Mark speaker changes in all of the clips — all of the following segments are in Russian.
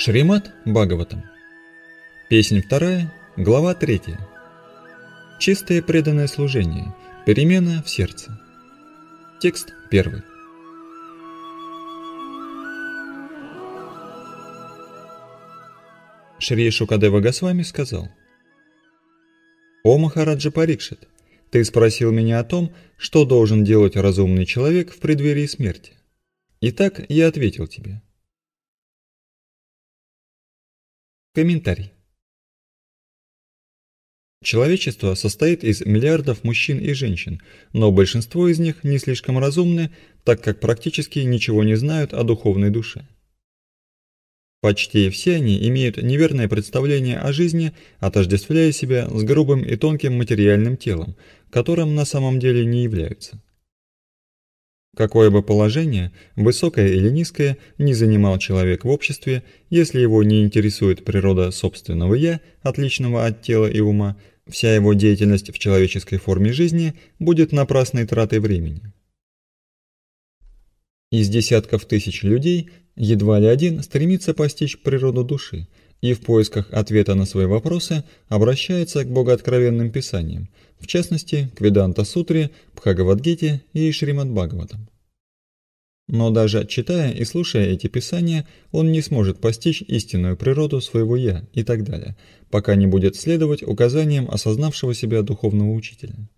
Speaker 1: Шримат Бхагаватам. Песнь вторая, глава третья. Чистое преданное служение. Перемена в сердце. Текст первый. Шри Шукадева Госвами сказал. «О Махараджа Парикшит, ты спросил меня о том, что должен делать разумный человек
Speaker 2: в преддверии смерти. Итак, я ответил тебе. Комментарий.
Speaker 3: Человечество состоит из миллиардов мужчин и женщин, но большинство из них не слишком разумны,
Speaker 1: так как практически ничего не знают о духовной душе. Почти все они имеют неверное представление о жизни, отождествляя себя с грубым и тонким материальным телом, которым на самом деле не являются. Какое бы положение, высокое или низкое, не занимал человек в обществе, если его не интересует природа собственного «я», отличного от тела и ума, вся его деятельность в человеческой форме жизни будет напрасной тратой времени. Из десятков тысяч людей едва ли один стремится постичь природу души – и в поисках ответа на свои вопросы обращается к богооткровенным писаниям, в частности, к Веданта Сутре, Бхагавадгите и Шримад Бхагаватам. Но даже читая и слушая эти писания, он не сможет постичь истинную природу своего «я» и так далее, пока не будет следовать указаниям осознавшего себя духовного учителя.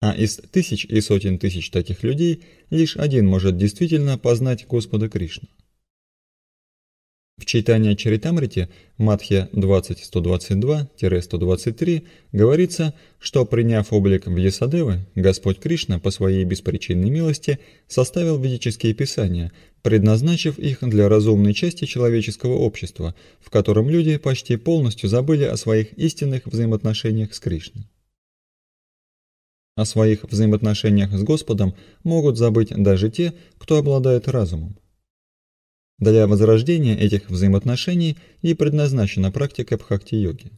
Speaker 1: А из тысяч и сотен тысяч таких людей лишь один может действительно познать Господа Кришну – в читании Чаритамрите Матхе 20.122-123 говорится, что приняв облик Вьясадевы, Господь Кришна по своей беспричинной милости составил ведические писания, предназначив их для разумной части человеческого общества, в котором люди почти полностью забыли о своих истинных взаимоотношениях с Кришной. О своих взаимоотношениях с Господом могут забыть даже те, кто обладает разумом. Для возрождения этих взаимоотношений и предназначена практика бхакти-йоги.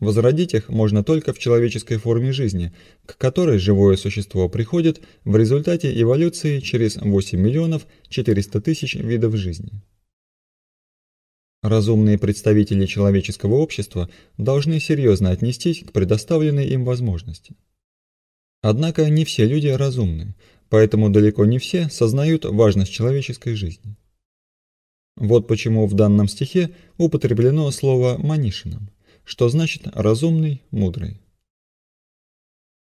Speaker 1: Возродить их можно только в человеческой форме жизни, к которой живое существо приходит в результате эволюции через 8 миллионов 400 тысяч видов жизни. Разумные представители человеческого общества должны серьезно отнестись к предоставленной им возможности. Однако не все люди разумны, поэтому далеко не все сознают важность человеческой жизни. Вот почему в данном стихе употреблено слово «манишином», что значит «разумный, мудрый».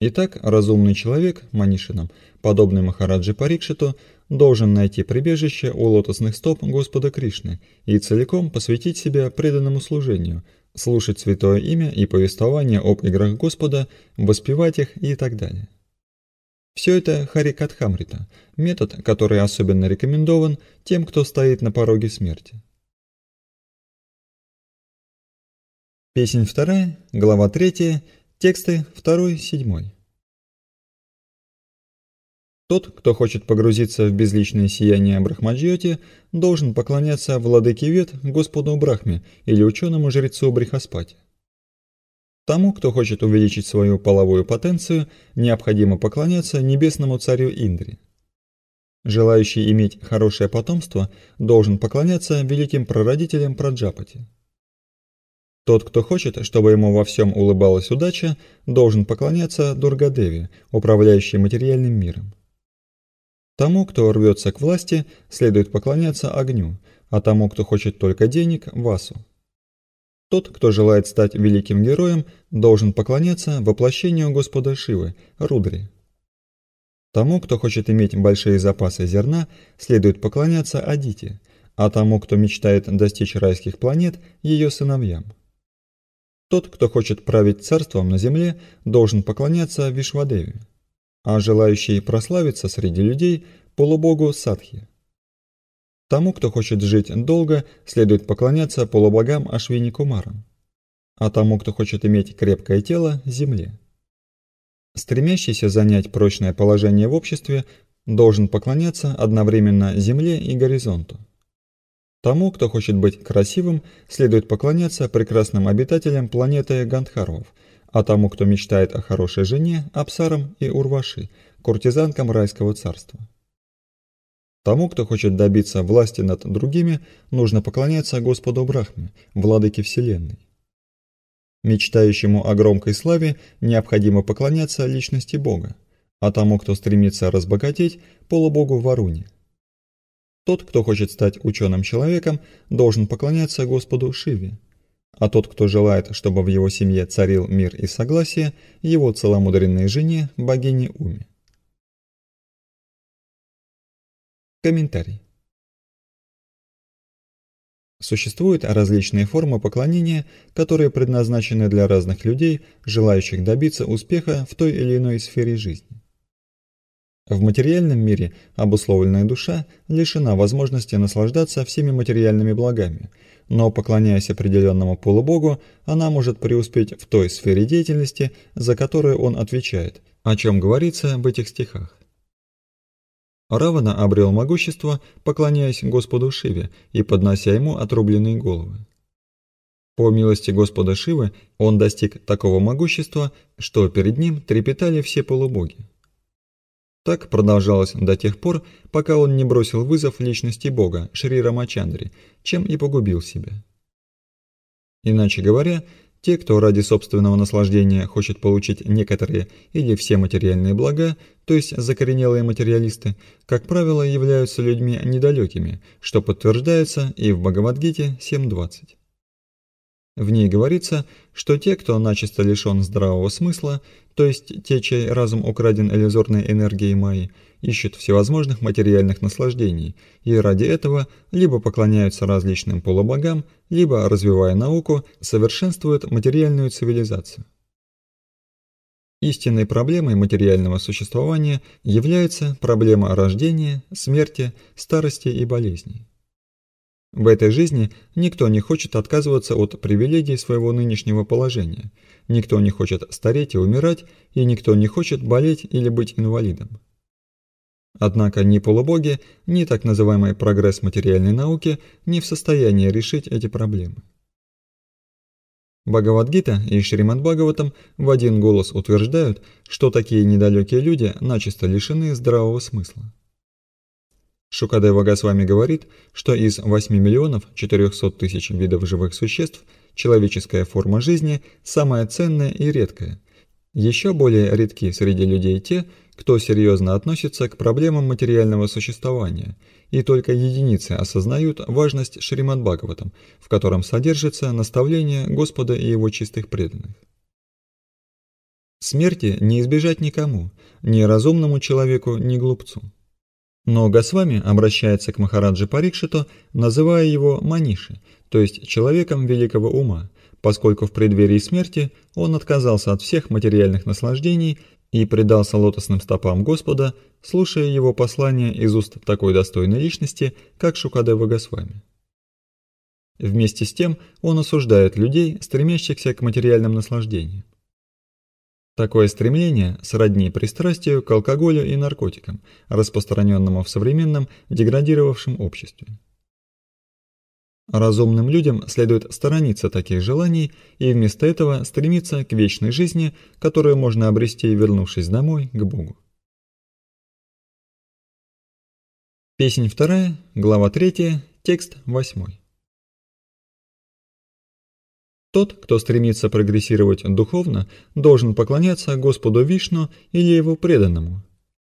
Speaker 1: Итак, разумный человек, манишином, подобный Махараджи Парикшиту, должен найти прибежище у лотосных стоп Господа Кришны и целиком посвятить себя преданному служению, слушать святое имя и повествование об играх Господа, воспевать их и так далее. Все это харикатхамрита,
Speaker 3: метод, который особенно рекомендован тем, кто стоит на пороге смерти.
Speaker 2: Песнь вторая, глава третья, тексты второй, седьмой.
Speaker 1: Тот, кто хочет погрузиться в безличное сияние Брахмаджьоти, должен поклоняться владыке Вет, Господу Брахме или ученому жрецу Брихаспати. Тому, кто хочет увеличить свою половую потенцию, необходимо поклоняться небесному царю Индре. Желающий иметь хорошее потомство должен поклоняться великим прародителям Праджапати. Тот, кто хочет, чтобы ему во всем улыбалась удача, должен поклоняться Дургадеве, управляющей материальным миром. Тому, кто рвется к власти, следует поклоняться огню, а тому, кто хочет только денег – Васу. Тот, кто желает стать великим героем, должен поклоняться воплощению Господа Шивы, Рудри. Тому, кто хочет иметь большие запасы зерна, следует поклоняться Адите, а тому, кто мечтает достичь райских планет, ее сыновьям. Тот, кто хочет править царством на земле, должен поклоняться Вишвадеве, а желающий прославиться среди людей – полубогу Садхи. Тому, кто хочет жить долго, следует поклоняться полубогам Ашвини Кумарам, а тому, кто хочет иметь крепкое тело – земле. Стремящийся занять прочное положение в обществе должен поклоняться одновременно земле и горизонту. Тому, кто хочет быть красивым, следует поклоняться прекрасным обитателям планеты Гандхаров, а тому, кто мечтает о хорошей жене – Апсарам и Урваши, куртизанкам райского царства. Тому, кто хочет добиться власти над другими, нужно поклоняться Господу Брахме, владыке Вселенной. Мечтающему о громкой славе необходимо поклоняться личности Бога, а тому, кто стремится разбогатеть, полубогу Варуне. Тот, кто хочет стать ученым человеком, должен поклоняться Господу Шиве, а тот, кто желает, чтобы в его семье царил мир
Speaker 2: и согласие, его целомудренной жене, богине Уме. Комментарий.
Speaker 3: Существуют различные формы поклонения, которые предназначены для разных людей,
Speaker 1: желающих добиться успеха в той или иной сфере жизни. В материальном мире обусловленная душа лишена возможности наслаждаться всеми материальными благами, но поклоняясь определенному полубогу, она может преуспеть в той сфере деятельности, за которую он отвечает, о чем говорится в этих стихах. Равана обрел могущество, поклоняясь Господу Шиве и поднося ему отрубленные головы. По милости Господа Шивы он достиг такого могущества, что перед ним трепетали все полубоги. Так продолжалось до тех пор, пока он не бросил вызов личности бога Шри Рамачандри, чем и погубил себя. Иначе говоря, те, кто ради собственного наслаждения хочет получить некоторые или все материальные блага, то есть закоренелые материалисты, как правило, являются людьми недалекими, что подтверждается и в Бхагавадгите 7.20. В ней говорится, что те, кто начисто лишен здравого смысла, то есть те, чей разум украден иллюзорной энергией Майи, ищут всевозможных материальных наслаждений и ради этого либо поклоняются различным полубогам, либо, развивая науку, совершенствуют материальную цивилизацию. Истинной проблемой материального существования является проблема рождения, смерти, старости и болезней. В этой жизни никто не хочет отказываться от привилегий своего нынешнего положения, никто не хочет стареть и умирать, и никто не хочет болеть или быть инвалидом. Однако ни полубоги, ни так называемый прогресс материальной науки не в состоянии решить эти проблемы. Бхагавадгита и Шримад Бхагаватам в один голос утверждают, что такие недалекие люди начисто лишены здравого смысла. Шукадева Госвами говорит, что из 8 миллионов 400 тысяч видов живых существ человеческая форма жизни самая ценная и редкая. Еще более редки среди людей те, кто серьезно относится к проблемам материального существования, и только единицы осознают важность Шримад Бхагаватам, в котором содержится наставление Господа и его чистых преданных. Смерти не избежать никому, ни разумному человеку, ни глупцу. Но Госвами обращается к Махараджи Парикшито, называя его Маниши, то есть человеком великого ума, поскольку в преддверии смерти он отказался от всех материальных наслаждений и предался лотосным стопам Господа, слушая его послание из уст такой достойной личности, как Шукадева Госвами. Вместе с тем он осуждает людей, стремящихся к материальным наслаждениям. Такое стремление сродни пристрастию к алкоголю и наркотикам, распространенному в современном деградировавшем обществе. Разумным людям следует сторониться таких желаний и вместо этого стремиться к вечной
Speaker 3: жизни, которую можно обрести, вернувшись домой, к Богу. Песнь вторая, глава третья, текст восьмой. Тот, кто стремится прогрессировать духовно,
Speaker 1: должен поклоняться Господу Вишну или его преданному.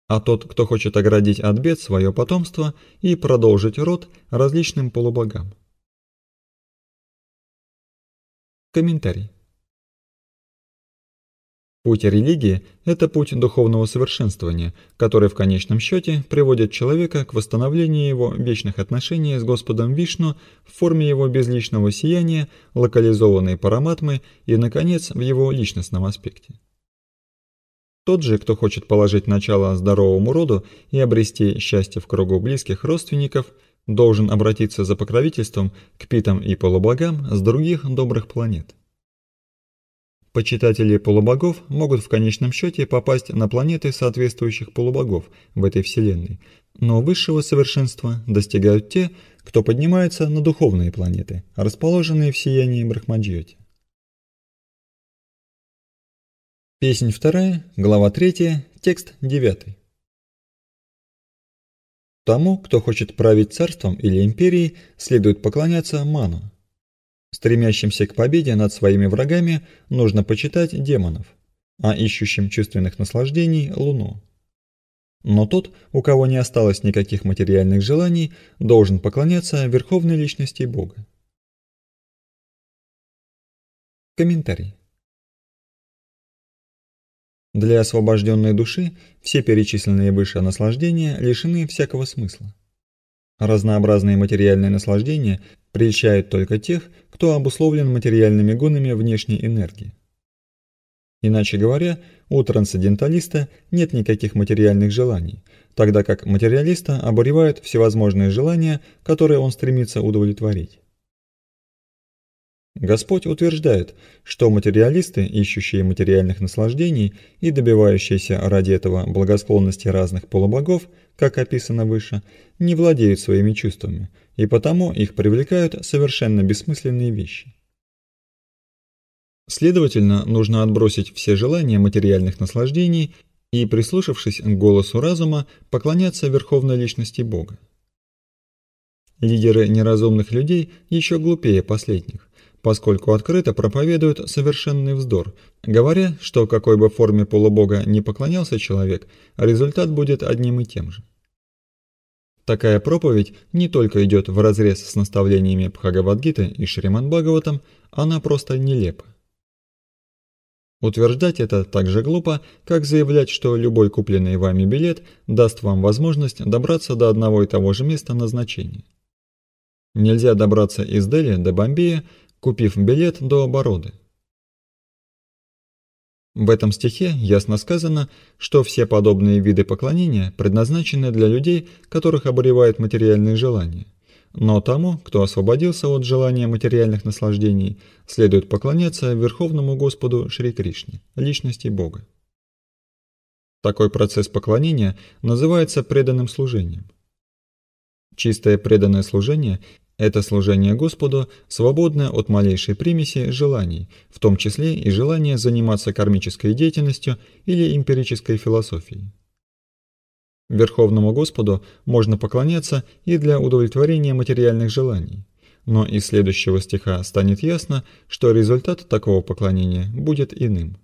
Speaker 1: А тот, кто хочет
Speaker 3: оградить от бед свое потомство и продолжить род различным полубогам.
Speaker 2: Комментарий. Путь религии – это путь духовного совершенствования, который в конечном
Speaker 1: счете приводит человека к восстановлению его вечных отношений с Господом Вишну в форме его безличного сияния, локализованной параматмы и, наконец, в его личностном аспекте. Тот же, кто хочет положить начало здоровому роду и обрести счастье в кругу близких родственников, должен обратиться за покровительством к питам и полубогам с других добрых планет. Почитатели полубогов могут в конечном счете попасть на планеты соответствующих полубогов в этой вселенной, но высшего совершенства достигают те, кто поднимается на духовные
Speaker 3: планеты, расположенные в сиянии Брахмаджьоти.
Speaker 2: Песнь вторая, глава третья,
Speaker 3: текст девятый. Тому, кто хочет править царством или империей, следует поклоняться
Speaker 1: ману, Стремящимся к победе над своими врагами нужно почитать демонов, а ищущим чувственных наслаждений – Луну. Но тот, у
Speaker 3: кого не осталось никаких материальных желаний, должен поклоняться верховной личности Бога.
Speaker 2: Комментарий. Для освобожденной души все перечисленные выше наслаждения
Speaker 1: лишены всякого смысла. Разнообразные материальные наслаждения прельщают только тех, кто обусловлен материальными гонами внешней энергии. Иначе говоря, у трансценденталиста нет никаких материальных желаний, тогда как материалиста обуревают всевозможные желания, которые он стремится удовлетворить. Господь утверждает, что материалисты, ищущие материальных наслаждений и добивающиеся ради этого благосклонности разных полубогов, как описано выше, не владеют своими чувствами, и потому их привлекают совершенно бессмысленные вещи. Следовательно, нужно отбросить все желания материальных наслаждений и, прислушавшись к голосу разума, поклоняться Верховной Личности Бога. Лидеры неразумных людей еще глупее последних, поскольку открыто проповедуют совершенный вздор, говоря, что какой бы форме полубога не поклонялся человек, результат будет одним и тем же. Такая проповедь не только идет вразрез с наставлениями Пхагавадгиты и Шриман Бхагаватам, она просто нелепа. Утверждать это так же глупо, как заявлять, что любой купленный вами билет даст вам возможность добраться до одного и того же места назначения. Нельзя добраться из Дели до Бомбея купив билет до обороды. В этом стихе ясно сказано, что все подобные виды поклонения предназначены для людей, которых обуревают материальные желания. Но тому, кто освободился от желания материальных наслаждений, следует поклоняться Верховному Господу Шри Кришне, Личности Бога. Такой процесс поклонения называется преданным служением. Чистое преданное служение это служение Господу, свободное от малейшей примеси желаний, в том числе и желания заниматься кармической деятельностью или эмпирической философией. Верховному Господу можно поклоняться и для удовлетворения материальных желаний. Но из следующего стиха станет ясно, что результат такого поклонения будет иным.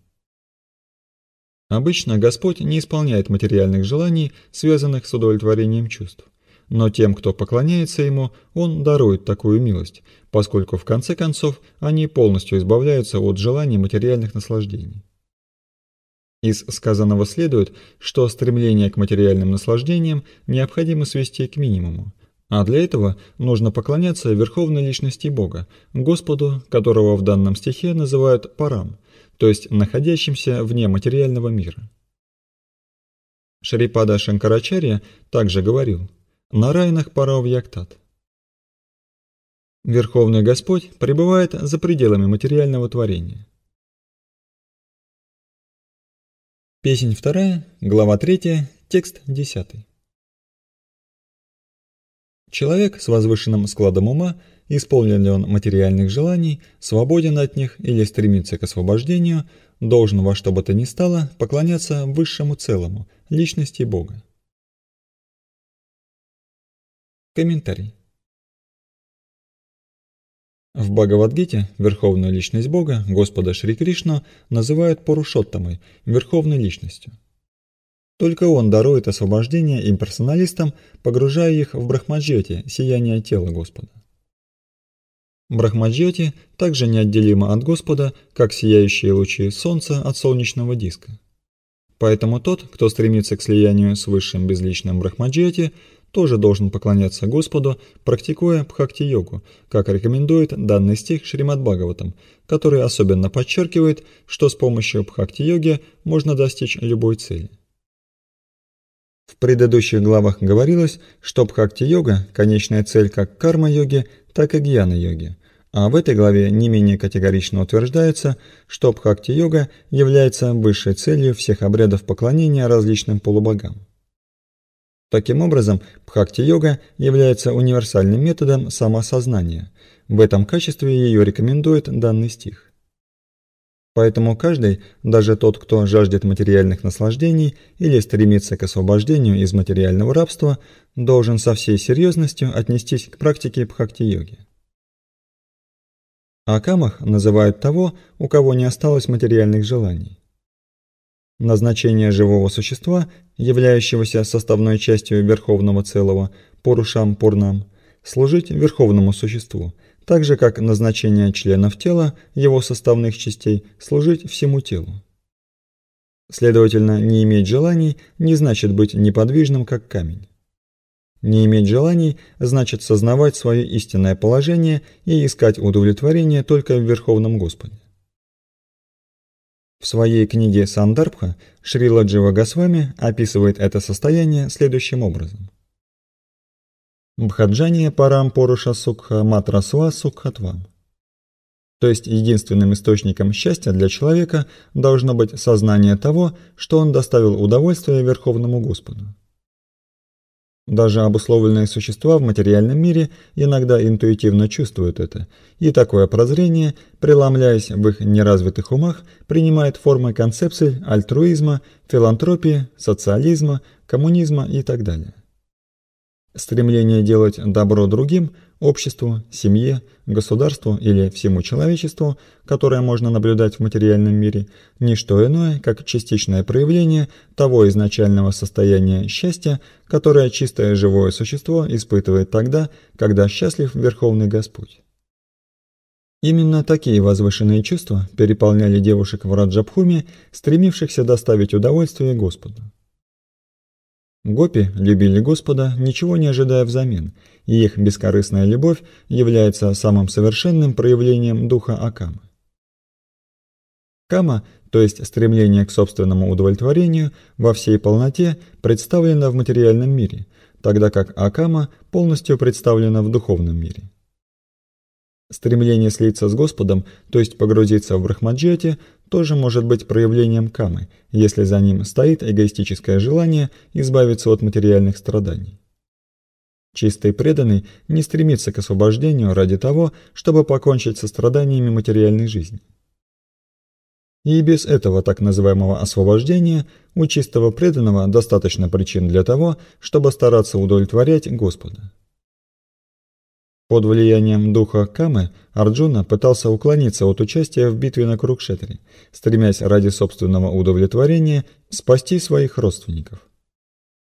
Speaker 1: Обычно Господь не исполняет материальных желаний, связанных с удовлетворением чувств но тем, кто поклоняется ему, он дарует такую милость, поскольку в конце концов они полностью избавляются от желаний материальных наслаждений. Из сказанного следует, что стремление к материальным наслаждениям необходимо свести к минимуму, а для этого нужно поклоняться верховной личности Бога, Господу, которого в данном стихе называют Парам, то есть находящимся
Speaker 3: вне материального мира. Шрипада Шанкарачарья также говорил – на райнах паров яктат. Верховный Господь пребывает за пределами материального творения. Песнь вторая, глава третья, текст десятый. Человек с возвышенным складом ума, исполнен
Speaker 1: ли он материальных желаний, свободен от них или стремится к освобождению, должен
Speaker 2: во что бы то ни стало поклоняться высшему целому, личности Бога. Комментарий. В Бхагавадгите Верховную Личность Бога, Господа Шри Кришна, называют
Speaker 1: Пурушоттамой, Верховной Личностью. Только Он дарует освобождение имперсоналистам, погружая их в Брахмаджьоти, сияние тела Господа. Брахмаджьоти также неотделимо от Господа, как сияющие лучи Солнца от солнечного диска. Поэтому тот, кто стремится к слиянию с высшим безличным Брахмаджьоти, тоже должен поклоняться Господу, практикуя бхакти-йогу, как рекомендует данный стих Шримад Бхагаватам, который особенно подчеркивает, что с помощью бхакти-йоги можно достичь любой цели. В предыдущих главах говорилось, что бхакти-йога – конечная цель как карма-йоги, так и гьяна-йоги. А в этой главе не менее категорично утверждается, что бхакти-йога является высшей целью всех обрядов поклонения различным полубогам. Таким образом, Бхакти-йога является универсальным методом самосознания. В этом качестве ее рекомендует данный стих. Поэтому каждый, даже тот, кто жаждет материальных наслаждений или стремится к освобождению из материального рабства, должен со всей серьезностью отнестись к практике Бхакти-йоги. Акамах называют того, у кого не осталось материальных желаний. Назначение живого существа являющегося составной частью верховного целого, порушам, рушам пурнам, служить верховному существу, так же как назначение членов тела, его составных частей, служить всему телу. Следовательно, не иметь желаний не значит быть неподвижным, как камень. Не иметь желаний значит сознавать свое истинное положение и искать удовлетворение только в Верховном Господе. В своей книге Сандарбха Шрила Джива Госвами описывает это состояние следующим образом. Бхаджание парам поруша сукха матрасва сукхатвам. То есть единственным источником счастья для человека должно быть сознание того, что он доставил удовольствие Верховному Господу. Даже обусловленные существа в материальном мире иногда интуитивно чувствуют это, и такое прозрение, преломляясь в их неразвитых умах, принимает формы концепций альтруизма, филантропии, социализма, коммунизма и так далее. Стремление делать добро другим – обществу, семье, государству или всему человечеству, которое можно наблюдать в материальном мире, не что иное, как частичное проявление того изначального состояния счастья, которое чистое живое существо испытывает тогда, когда счастлив Верховный Господь. Именно такие возвышенные чувства переполняли девушек в Раджабхуме, стремившихся доставить удовольствие Господу. Гопи любили Господа, ничего не ожидая взамен, и их бескорыстная любовь является самым совершенным проявлением духа Акамы. Кама, то есть стремление к собственному удовлетворению, во всей полноте представлено в материальном мире, тогда как Акама полностью представлена в духовном мире. Стремление слиться с Господом, то есть погрузиться в брахмаджиате, тоже может быть проявлением камы, если за ним стоит эгоистическое желание избавиться от материальных страданий. Чистый преданный не стремится к освобождению ради того, чтобы покончить со страданиями материальной жизни. И без этого так называемого освобождения у чистого преданного достаточно причин для того, чтобы стараться удовлетворять Господа. Под влиянием духа Камы Арджуна пытался уклониться от участия в битве на Курукшетре, стремясь ради собственного удовлетворения спасти своих родственников.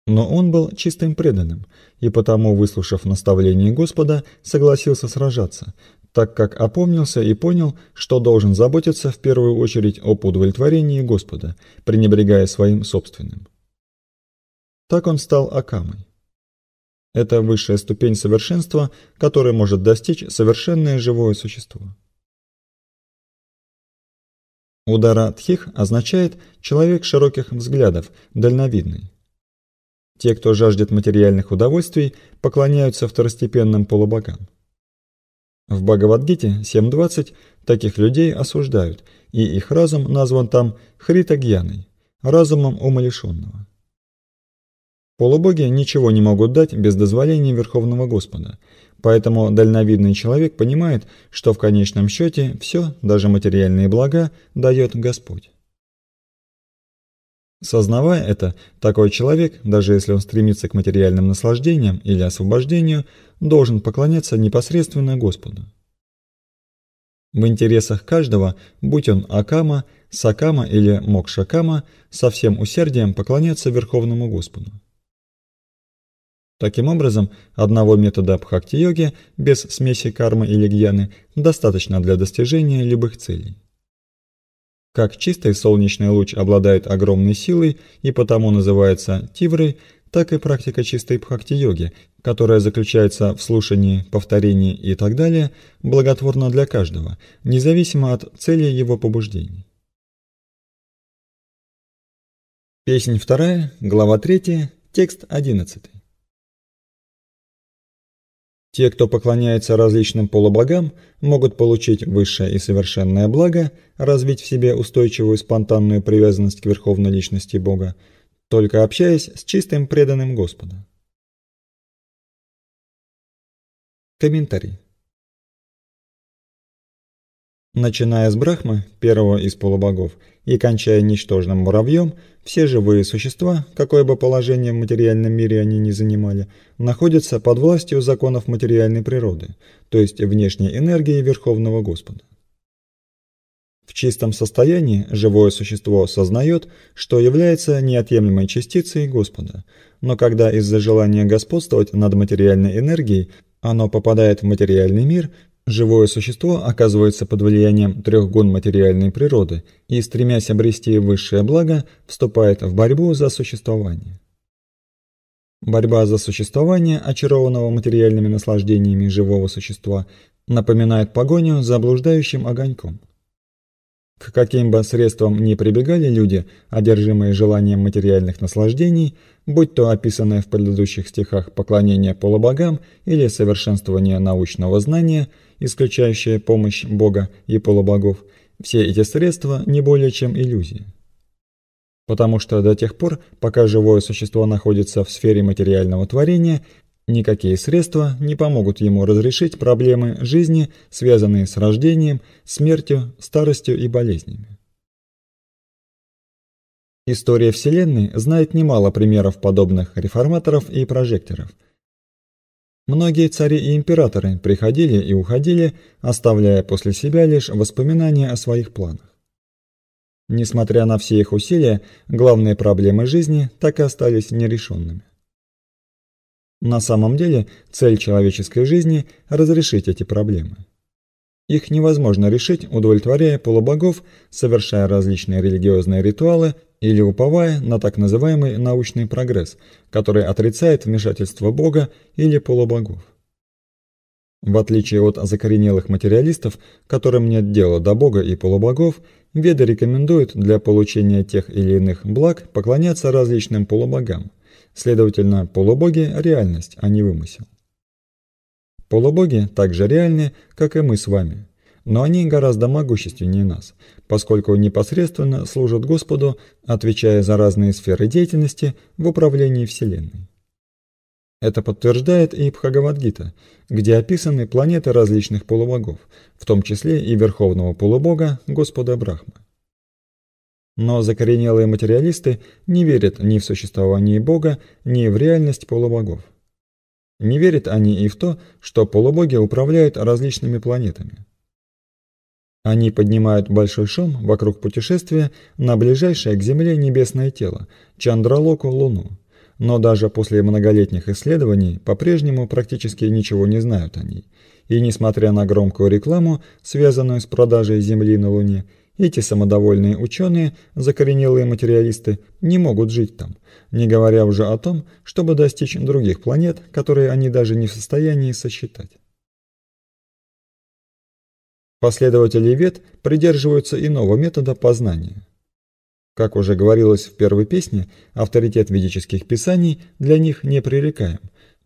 Speaker 1: Но он был чистым преданным, и потому, выслушав наставление Господа, согласился сражаться, так как опомнился и понял, что должен заботиться в первую очередь об удовлетворении Господа, пренебрегая своим собственным. Так он стал Акамой.
Speaker 3: Это высшая ступень совершенства, которой может достичь совершенное живое существо. Удара тхих означает «человек широких взглядов, дальновидный». Те, кто жаждет
Speaker 1: материальных удовольствий, поклоняются второстепенным полубогам. В Бхагавадгите 7.20 таких людей осуждают, и их разум назван там Хритагьяной, разумом умалишенного. Полубоги ничего не могут дать без дозволения Верховного Господа, поэтому дальновидный человек понимает, что в конечном счете все, даже материальные блага, дает Господь. Сознавая это, такой человек, даже если он стремится к материальным наслаждениям или освобождению, должен поклоняться непосредственно Господу. В интересах каждого, будь он Акама, Сакама или Мокшакама, со всем усердием поклоняться Верховному Господу. Таким образом, одного метода бхакти-йоги без смеси кармы или гьяны достаточно для достижения любых целей. Как чистый солнечный луч обладает огромной силой и потому называется тиврой, так и практика чистой бхакти-йоги, которая заключается в слушании, повторении и так далее, благотворна
Speaker 3: для каждого, независимо от цели его побуждений. Песнь вторая, глава 3, текст 11. Те, кто поклоняется различным полубогам,
Speaker 1: могут получить высшее и совершенное благо, развить в себе устойчивую спонтанную
Speaker 2: привязанность к верховной личности Бога, только общаясь с чистым преданным Господа. Комментарий. Начиная с Брахмы, первого из полубогов, и кончая
Speaker 1: ничтожным муравьем, все живые существа, какое бы положение в материальном мире они ни занимали, находятся под властью законов материальной природы, то есть внешней энергии Верховного Господа. В чистом состоянии живое существо осознает, что является неотъемлемой частицей Господа, но когда из-за желания господствовать над материальной энергией оно попадает в материальный мир, Живое существо оказывается под влиянием трех гон материальной природы и, стремясь обрести высшее благо, вступает в борьбу за существование. Борьба за существование, очарованного материальными наслаждениями живого существа, напоминает погоню за блуждающим огоньком. К каким бы средствам ни прибегали люди, одержимые желанием материальных наслаждений – будь то описанное в предыдущих стихах поклонение полубогам или совершенствование научного знания, исключающее помощь Бога и полубогов, все эти средства не более чем иллюзии. Потому что до тех пор, пока живое существо находится в сфере материального творения, Никакие средства не помогут ему разрешить проблемы жизни, связанные с рождением, смертью, старостью и болезнями. История Вселенной знает немало примеров подобных реформаторов и прожекторов. Многие цари и императоры приходили и уходили, оставляя после себя лишь воспоминания о своих планах. Несмотря на все их усилия, главные проблемы жизни так и остались нерешенными. На самом деле, цель человеческой жизни – разрешить эти проблемы. Их невозможно решить, удовлетворяя полубогов, совершая различные религиозные ритуалы или уповая на так называемый научный прогресс, который отрицает вмешательство Бога или полубогов. В отличие от закоренелых материалистов, которым нет дела до Бога и полубогов, веды рекомендуют для получения тех или иных благ поклоняться различным полубогам. Следовательно, полубоги – реальность, а не вымысел. Полубоги так же реальны, как и мы с вами но они гораздо могущественнее нас, поскольку непосредственно служат Господу, отвечая за разные сферы деятельности в управлении Вселенной. Это подтверждает и Бхагавадгита, где описаны планеты различных полубогов, в том числе и верховного полубога Господа Брахма. Но закоренелые материалисты не верят ни в существование Бога, ни в реальность полубогов. Не верят они и в то, что полубоги управляют различными планетами. Они поднимают большой шум вокруг путешествия на ближайшее к Земле небесное тело – Чандралоку Луну. Но даже после многолетних исследований по-прежнему практически ничего не знают о ней. И несмотря на громкую рекламу, связанную с продажей Земли на Луне, эти самодовольные ученые, закоренелые материалисты, не могут жить там, не говоря уже о том, чтобы достичь других планет, которые они даже не в состоянии сосчитать.
Speaker 3: Последователи вет придерживаются иного метода познания.
Speaker 1: Как уже говорилось в первой песне, авторитет ведических писаний для них непререкаем,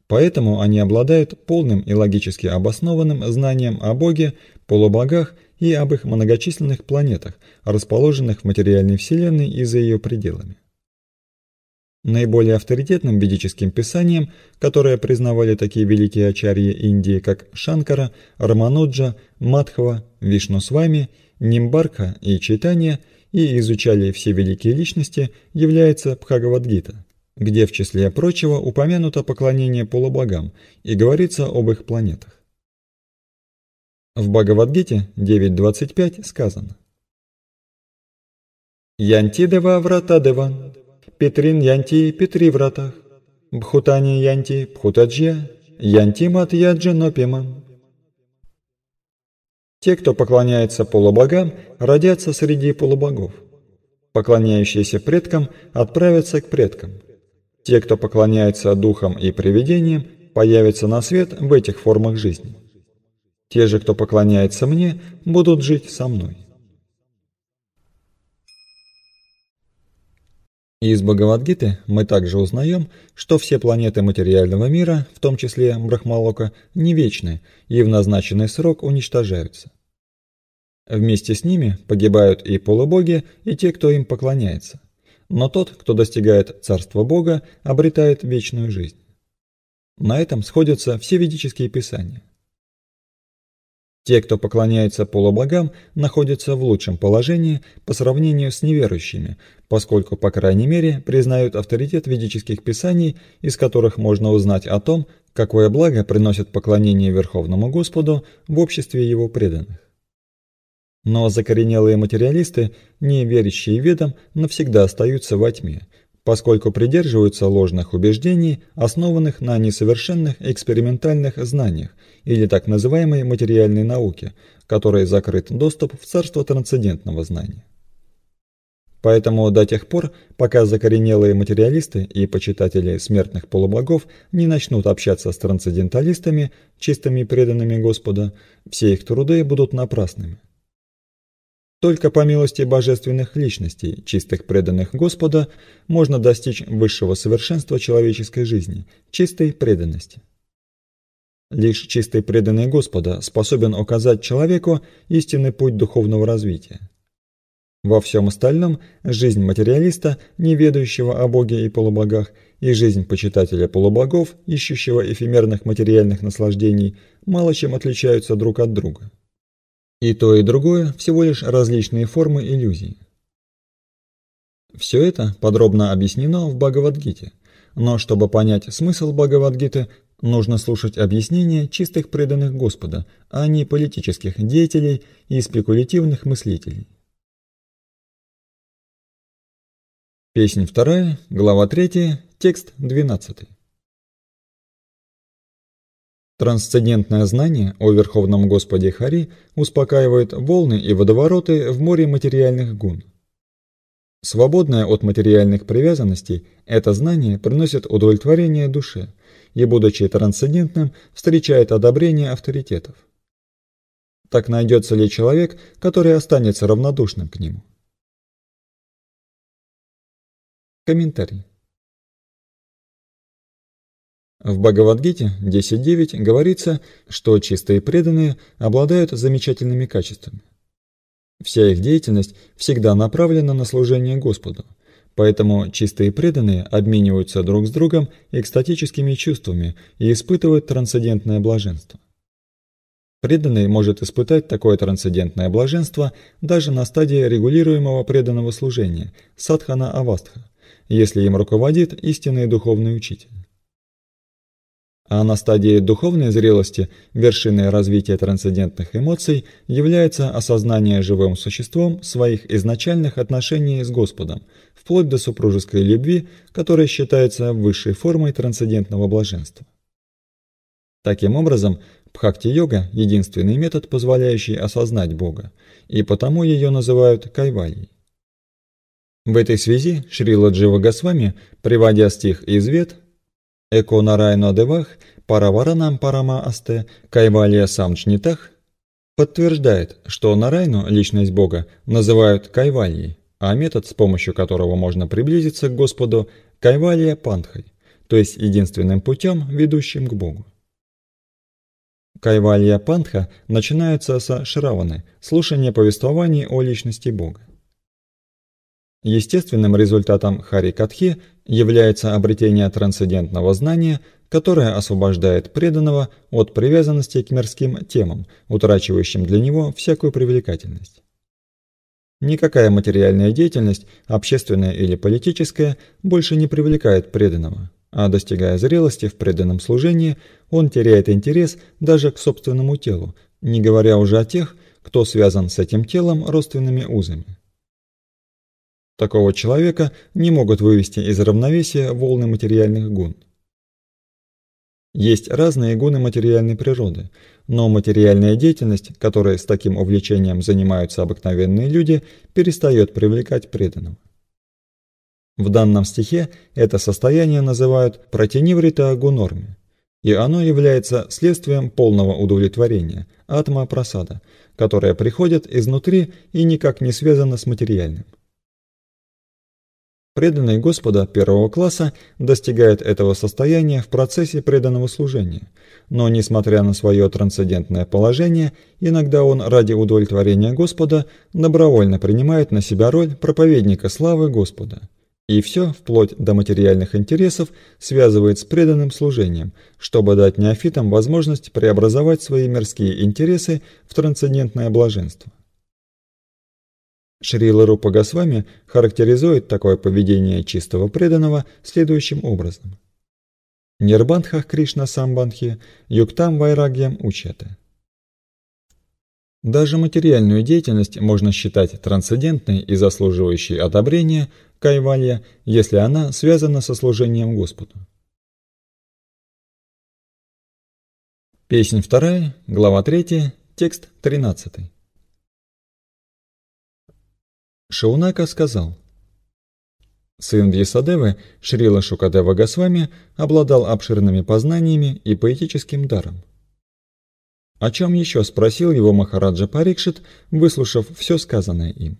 Speaker 1: поэтому они обладают полным и логически обоснованным знанием о Боге, полубогах и об их многочисленных планетах, расположенных в материальной Вселенной и за ее пределами. Наиболее авторитетным ведическим писанием, которое признавали такие великие ачарьи Индии, как Шанкара, Рамануджа, Мадхва, Вишнусвами, Нимбарка и Чайтанья, и изучали все великие личности, является Пхагавадгита, где в числе прочего упомянуто поклонение
Speaker 3: полубогам и говорится об их планетах. В Бхагавадгите 9.25 сказано «Янтидева
Speaker 1: врата деван Петрин Янти Петри вратах, Бхутани Янти Бхутаджья, Янти Матьяджа Нопимам. Те, кто поклоняется полубогам, родятся среди полубогов. Поклоняющиеся предкам отправятся к предкам. Те, кто поклоняется духам и привидениям, появятся на свет в этих формах жизни. Те же, кто поклоняется мне, будут жить со мной. из Бхагавадгиты мы также узнаем, что все планеты материального мира, в том числе Брахмалока, не вечны и в назначенный срок уничтожаются. Вместе с ними погибают и полубоги, и те, кто им поклоняется. Но тот, кто достигает царства Бога, обретает вечную жизнь. На этом сходятся все ведические писания. Те, кто поклоняется полубогам, находятся в лучшем положении по сравнению с неверующими, поскольку, по крайней мере, признают авторитет ведических писаний, из которых можно узнать о том, какое благо приносит поклонение Верховному Господу в обществе его преданных. Но закоренелые материалисты, не верящие ведам, навсегда остаются во тьме – поскольку придерживаются ложных убеждений, основанных на несовершенных экспериментальных знаниях или так называемой материальной науке, которой закрыт доступ в царство трансцендентного знания. Поэтому до тех пор, пока закоренелые материалисты и почитатели смертных полубогов не начнут общаться с трансценденталистами, чистыми преданными Господа, все их труды будут напрасными. Только по милости божественных личностей, чистых преданных Господа, можно достичь высшего совершенства человеческой жизни, чистой преданности. Лишь чистый преданный Господа способен указать человеку истинный путь духовного развития. Во всем остальном жизнь материалиста, не ведающего о Боге и полубогах, и жизнь почитателя полубогов, ищущего эфемерных материальных наслаждений, мало чем отличаются друг от друга. И то, и другое – всего лишь различные формы иллюзий. Все это подробно объяснено в Бхагавадгите, но чтобы понять смысл Бхагавадгиты, нужно слушать объяснения чистых преданных Господа, а не политических
Speaker 3: деятелей и спекулятивных мыслителей.
Speaker 2: Песнь вторая, глава 3, текст 12.
Speaker 3: Трансцендентное знание о Верховном Господе Хари
Speaker 1: успокаивает волны и водовороты в море материальных гун. Свободное от материальных привязанностей, это знание приносит удовлетворение душе и, будучи трансцендентным, встречает одобрение авторитетов. Так
Speaker 2: найдется ли человек, который останется равнодушным к нему? Комментарий.
Speaker 3: В Бхагавадгите 10.9 говорится, что чистые преданные обладают
Speaker 1: замечательными качествами. Вся их деятельность всегда направлена на служение Господу, поэтому чистые преданные обмениваются друг с другом экстатическими чувствами и испытывают трансцендентное блаженство. Преданный может испытать такое трансцендентное блаженство даже на стадии регулируемого преданного служения – садхана-авастха, если им руководит истинный духовный учитель а на стадии духовной зрелости вершиной развития трансцендентных эмоций является осознание живым существом своих изначальных отношений с Господом, вплоть до супружеской любви, которая считается высшей формой трансцендентного блаженства. Таким образом, Бхакти-йога – единственный метод, позволяющий осознать Бога, и потому ее называют кайвальей. В этой связи Шрила Джива Госвами, приводя стих из Вед, Эко на Эконарайно Девах, Параваранам асте Кайвалия Самчнитах подтверждает, что на Райну личность Бога, называют Кайвальей, а метод, с помощью которого можно приблизиться к Господу, Кайвалия Панхой, то есть единственным путем, ведущим к Богу. Кайвалия Пантха начинается со Шраваны, слушания повествований о личности Бога. Естественным результатом Хари Катхи является обретение трансцендентного знания, которое освобождает преданного от привязанности к мирским темам, утрачивающим для него всякую привлекательность. Никакая материальная деятельность, общественная или политическая, больше не привлекает преданного, а достигая зрелости в преданном служении, он теряет интерес даже к собственному телу, не говоря уже о тех, кто связан с этим телом родственными узами. Такого человека не могут вывести из равновесия волны материальных гун. Есть разные гуны материальной природы, но материальная деятельность, которой с таким увлечением занимаются обыкновенные люди, перестает привлекать преданного. В данном стихе это состояние называют протениврита гунорми, и оно является следствием полного удовлетворения, атма-просада, которое приходит изнутри и никак не связано с материальным. Преданный Господа первого класса достигает этого состояния в процессе преданного служения, но, несмотря на свое трансцендентное положение, иногда он ради удовлетворения Господа добровольно принимает на себя роль проповедника славы Господа. И все, вплоть до материальных интересов, связывает с преданным служением, чтобы дать неофитам возможность преобразовать свои мирские интересы в трансцендентное блаженство. Шрила Рупа Госвами характеризует такое поведение чистого преданного следующим образом. Нирбандхах Кришна Самбанхи Юктам Вайрагьям Учете. Даже материальную деятельность можно считать трансцендентной и заслуживающей одобрения,
Speaker 3: кайвалья, если она связана со служением Господу.
Speaker 2: Песнь вторая, глава 3, текст 13. Шаунака сказал.
Speaker 1: Сын Вьясадевы, Шрила Шукадева Госвами, обладал обширными
Speaker 3: познаниями и поэтическим даром. О чем еще спросил его Махараджа
Speaker 2: Парикшит, выслушав все сказанное им.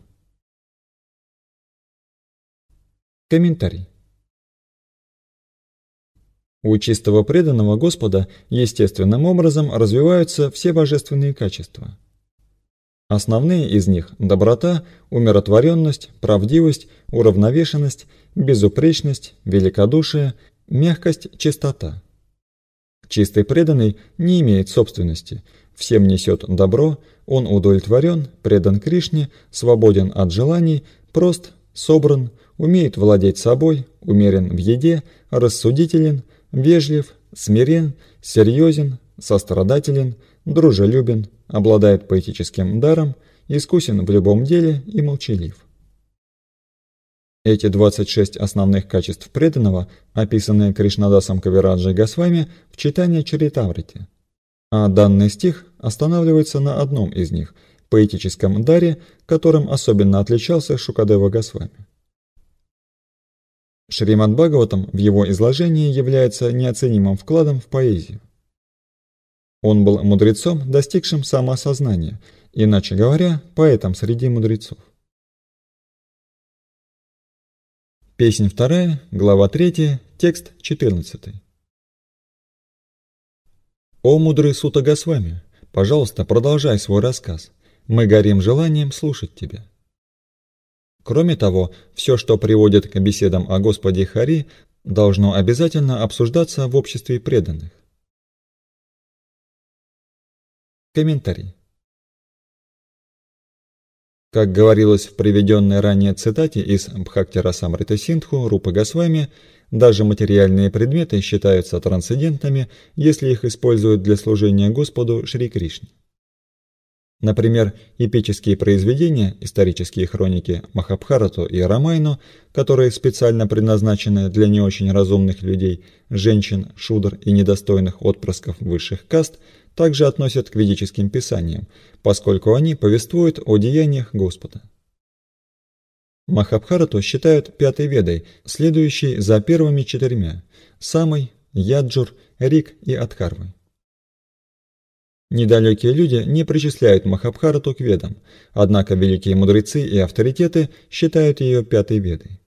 Speaker 2: Комментарий. У чистого
Speaker 1: преданного Господа естественным образом развиваются все божественные качества – Основные из них – доброта, умиротворенность, правдивость, уравновешенность, безупречность, великодушие, мягкость, чистота. Чистый преданный не имеет собственности, всем несет добро, он удовлетворен, предан Кришне, свободен от желаний, прост, собран, умеет владеть собой, умерен в еде, рассудителен, вежлив, смирен, серьезен, сострадателен – дружелюбен, обладает поэтическим даром, искусен в любом деле и молчалив. Эти 26 основных качеств преданного, описанные Кришнадасом Кавираджи Госвами в читании Чаритаврити. А данный стих останавливается на одном из них – поэтическом даре, которым особенно отличался Шукадева Госвами. Шримад Бхагаватам в его изложении является неоценимым вкладом
Speaker 3: в поэзию. Он был мудрецом, достигшим самоосознания, иначе говоря, поэтом среди мудрецов. Песнь вторая, глава третья, текст четырнадцатый.
Speaker 1: «О мудрый Сутагасвами, пожалуйста, продолжай свой рассказ. Мы горим желанием слушать тебя». Кроме того, все, что
Speaker 3: приводит к беседам о Господе Хари, должно обязательно обсуждаться в обществе преданных.
Speaker 2: Комментарий. Как говорилось в приведенной ранее цитате из Бхактирасамрита
Speaker 1: Синдху Рупа Госвами, даже материальные предметы считаются трансцендентными, если их используют для служения Господу Шри Кришне. Например, эпические произведения, исторические хроники Махабхарату и Рамайну, которые специально предназначены для не очень разумных людей, женщин, шудр и недостойных отпрысков высших каст – также относят к ведическим писаниям, поскольку они повествуют о деяниях Господа. Махабхарату считают пятой ведой, следующей за первыми четырьмя – Самой, Яджур, Рик и Адхарвой. Недалекие люди не причисляют Махабхарату к ведам, однако великие мудрецы и авторитеты считают ее пятой ведой.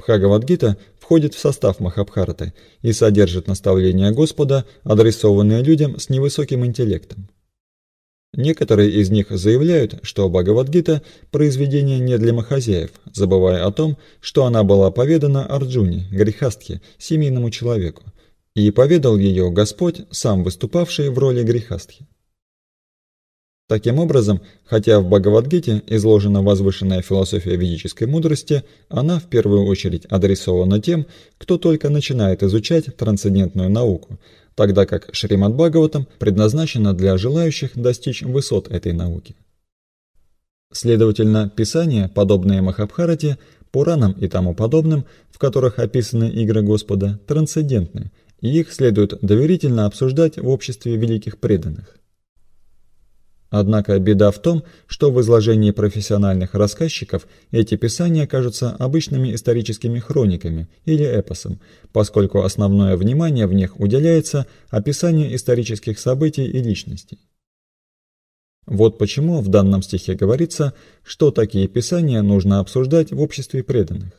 Speaker 1: Бхагавадгита входит в состав Махабхараты и содержит наставления Господа, адресованные людям с невысоким интеллектом. Некоторые из них заявляют, что Бхагавадгита – произведение не для махазяев, забывая о том, что она была поведана Арджуне, грехастке, семейному человеку, и поведал ее Господь, сам выступавший в роли грехастки. Таким образом, хотя в Бхагавадгите изложена возвышенная философия ведической мудрости, она в первую очередь адресована тем, кто только начинает изучать трансцендентную науку, тогда как Шримад Бхагаватам предназначена для желающих достичь высот этой науки. Следовательно, писания, подобные Махабхарате, Пуранам и тому подобным, в которых описаны игры Господа, трансцендентны, и их следует доверительно обсуждать в обществе великих преданных. Однако беда в том, что в изложении профессиональных рассказчиков эти писания кажутся обычными историческими хрониками или эпосом, поскольку основное внимание в них уделяется описанию исторических событий и личностей. Вот почему в данном стихе говорится, что такие писания нужно обсуждать в обществе преданных.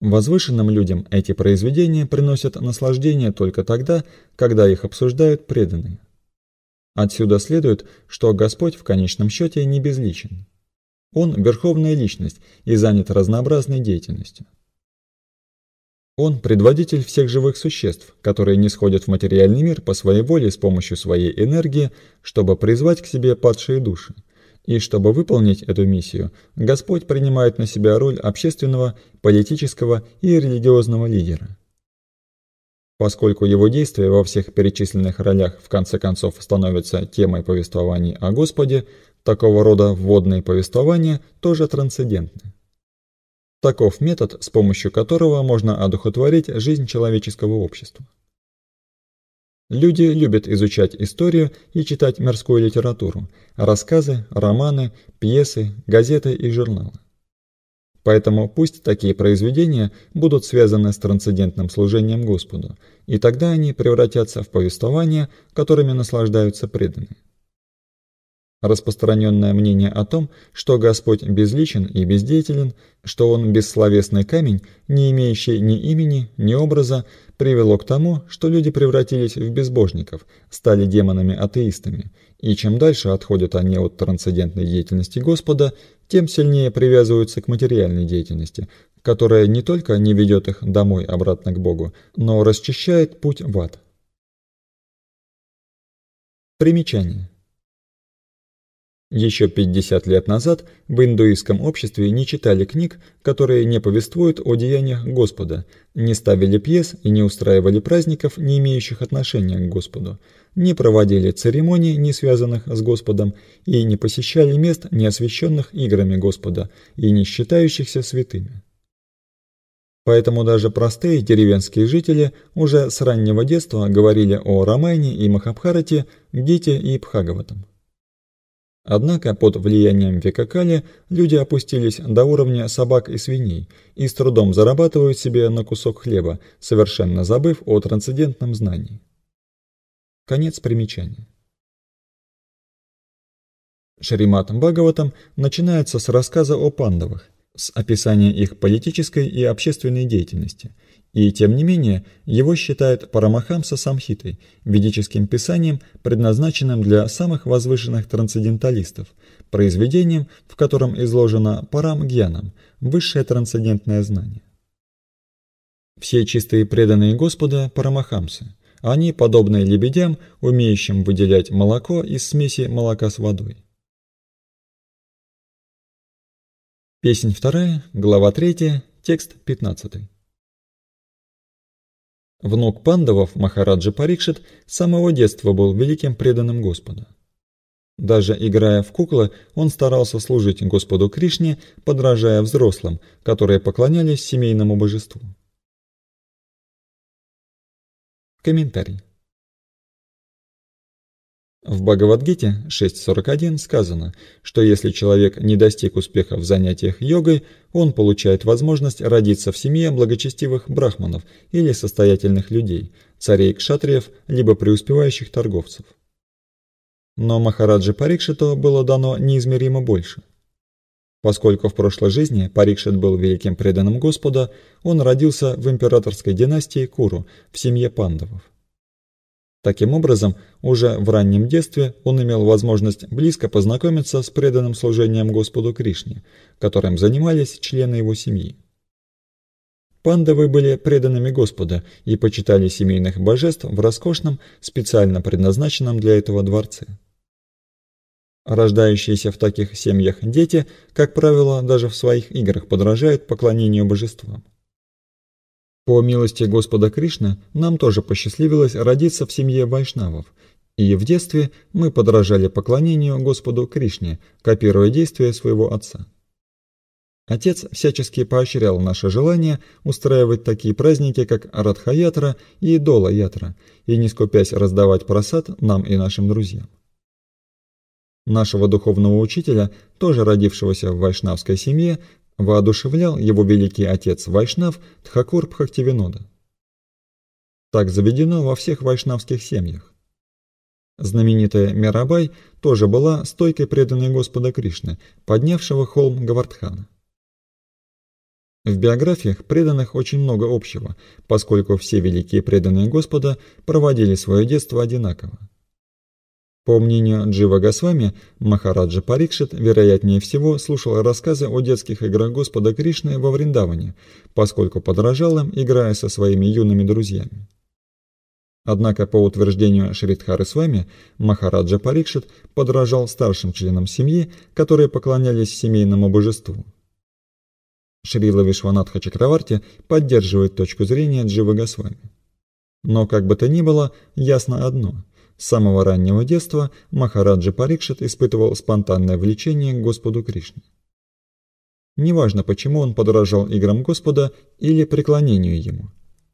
Speaker 1: Возвышенным людям эти произведения приносят наслаждение только тогда, когда их обсуждают преданные. Отсюда следует, что Господь в конечном счете не безличен. Он – верховная личность и занят разнообразной деятельностью. Он – предводитель всех живых существ, которые не сходят в материальный мир по своей воле с помощью своей энергии, чтобы призвать к себе падшие души. И чтобы выполнить эту миссию, Господь принимает на себя роль общественного, политического и религиозного лидера – Поскольку его действия во всех перечисленных ролях в конце концов становятся темой повествований о Господе, такого рода вводные повествования тоже трансцендентны. Таков метод, с помощью которого можно одухотворить жизнь человеческого общества. Люди любят изучать историю и читать мирскую литературу, рассказы, романы, пьесы, газеты и журналы. Поэтому пусть такие произведения будут связаны с трансцендентным служением Господу, и тогда они превратятся в повествования, которыми наслаждаются преданные. Распространенное мнение о том, что Господь безличен и бездеятелен, что Он бессловесный камень, не имеющий ни имени, ни образа, привело к тому, что люди превратились в безбожников, стали демонами-атеистами, и чем дальше отходят они от трансцендентной деятельности Господа, тем сильнее привязываются к материальной деятельности, которая не только не ведет их домой обратно к Богу, но расчищает
Speaker 3: путь в ад. Примечание. Еще 50 лет назад в индуистском обществе не читали книг,
Speaker 1: которые не повествуют о деяниях Господа, не ставили пьес и не устраивали праздников, не имеющих отношения к Господу, не проводили церемоний, не связанных с Господом, и не посещали мест, не освященных играми Господа и не считающихся святыми. Поэтому даже простые деревенские жители уже с раннего детства говорили о Рамайне и Махабхарате, Гите и Бхагаватам. Однако под влиянием Векакали люди опустились до уровня собак и свиней и с трудом зарабатывают себе на кусок хлеба, совершенно забыв о
Speaker 3: трансцендентном знании. Конец примечания. Шримат Бхагаватам начинается с рассказа о пандавах, с
Speaker 1: описания их политической и общественной деятельности – и тем не менее, его считают Парамахамса Самхитой, ведическим писанием, предназначенным для самых возвышенных трансценденталистов, произведением, в котором изложено Парамгьянам, высшее трансцендентное знание. Все чистые преданные Господа –
Speaker 3: Парамахамсы. Они подобны лебедям, умеющим выделять молоко из смеси молока
Speaker 2: с водой. Песнь вторая, глава третья, текст пятнадцатый. Внук
Speaker 3: Пандавов, Махараджи Парикшит, с самого детства был великим преданным Господа.
Speaker 1: Даже играя в куклы, он старался служить Господу Кришне, подражая взрослым,
Speaker 2: которые поклонялись семейному божеству. Комментарий. В Бхагавадгите
Speaker 1: 6.41 сказано, что если человек не достиг успеха в занятиях йогой, он получает возможность родиться в семье благочестивых брахманов или состоятельных людей, царей-кшатриев, либо преуспевающих торговцев. Но Махараджи Парикшиту было дано неизмеримо больше. Поскольку в прошлой жизни Парикшит был великим преданным Господа, он родился в императорской династии Куру в семье пандавов. Таким образом, уже в раннем детстве он имел возможность близко познакомиться с преданным служением Господу Кришне, которым занимались члены его семьи. Пандавы были преданными Господа и почитали семейных божеств в роскошном, специально предназначенном для этого дворце. Рождающиеся в таких семьях дети, как правило, даже в своих играх подражают поклонению божествам. По милости Господа Кришны, нам тоже посчастливилось родиться в семье вайшнавов. И в детстве мы подражали поклонению Господу Кришне, копируя действия своего отца. Отец всячески поощрял наше желание устраивать такие праздники, как Радхаятра и долаятра, и не скупясь раздавать просад нам и нашим друзьям. Нашего духовного учителя, тоже родившегося в вайшнавской семье, воодушевлял его великий отец Вайшнав Тхакур Пхактивинода. Так заведено во всех вайшнавских семьях. Знаменитая Мирабай тоже была стойкой преданной Господа Кришны, поднявшего холм Гавардхана. В биографиях преданных очень много общего, поскольку все великие преданные Господа проводили свое детство одинаково. По мнению Джива Госвами, Махараджа Парикшит, вероятнее всего, слушал рассказы о детских играх Господа Кришны во Вриндаване, поскольку подражал им, играя со своими юными друзьями. Однако, по утверждению Шридхары Свами, Махараджа Парикшит подражал старшим членам семьи, которые поклонялись семейному божеству. Шрила Вишванатха Чакраварти поддерживает точку зрения Джива Госвами. Но как бы то ни было, ясно одно – с самого раннего детства Махараджа Парикшит испытывал спонтанное влечение к Господу Кришне. Неважно, почему он подражал играм Господа или преклонению Ему.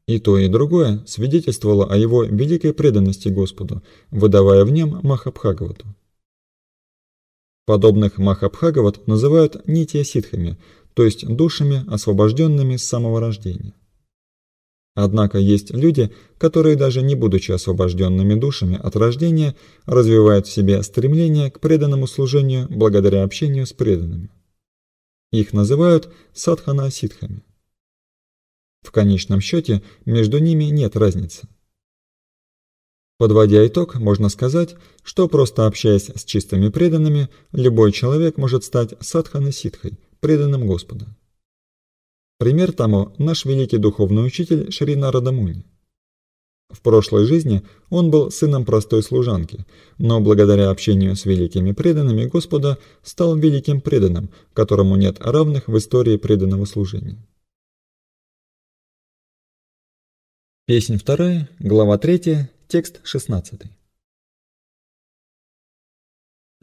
Speaker 1: И то, и другое свидетельствовало о его великой преданности Господу, выдавая в нем Махабхагавату. Подобных Махабхагават называют нитья-ситхами, то есть душами, освобожденными с самого рождения. Однако есть люди, которые даже не будучи освобожденными душами от рождения, развивают в себе стремление к преданному служению благодаря общению с преданными. Их называют садхана-ситхами. В конечном счете между ними нет разницы. Подводя итог, можно сказать, что просто общаясь с чистыми преданными, любой человек может стать садхана-ситхой, преданным Господу. Пример тому наш великий духовный учитель Шрина Радамуни. В прошлой жизни он был сыном простой служанки, но благодаря общению с великими
Speaker 3: преданными Господа стал великим преданным, которому нет равных в истории преданного
Speaker 2: служения. Песнь 2, глава 3, текст 16.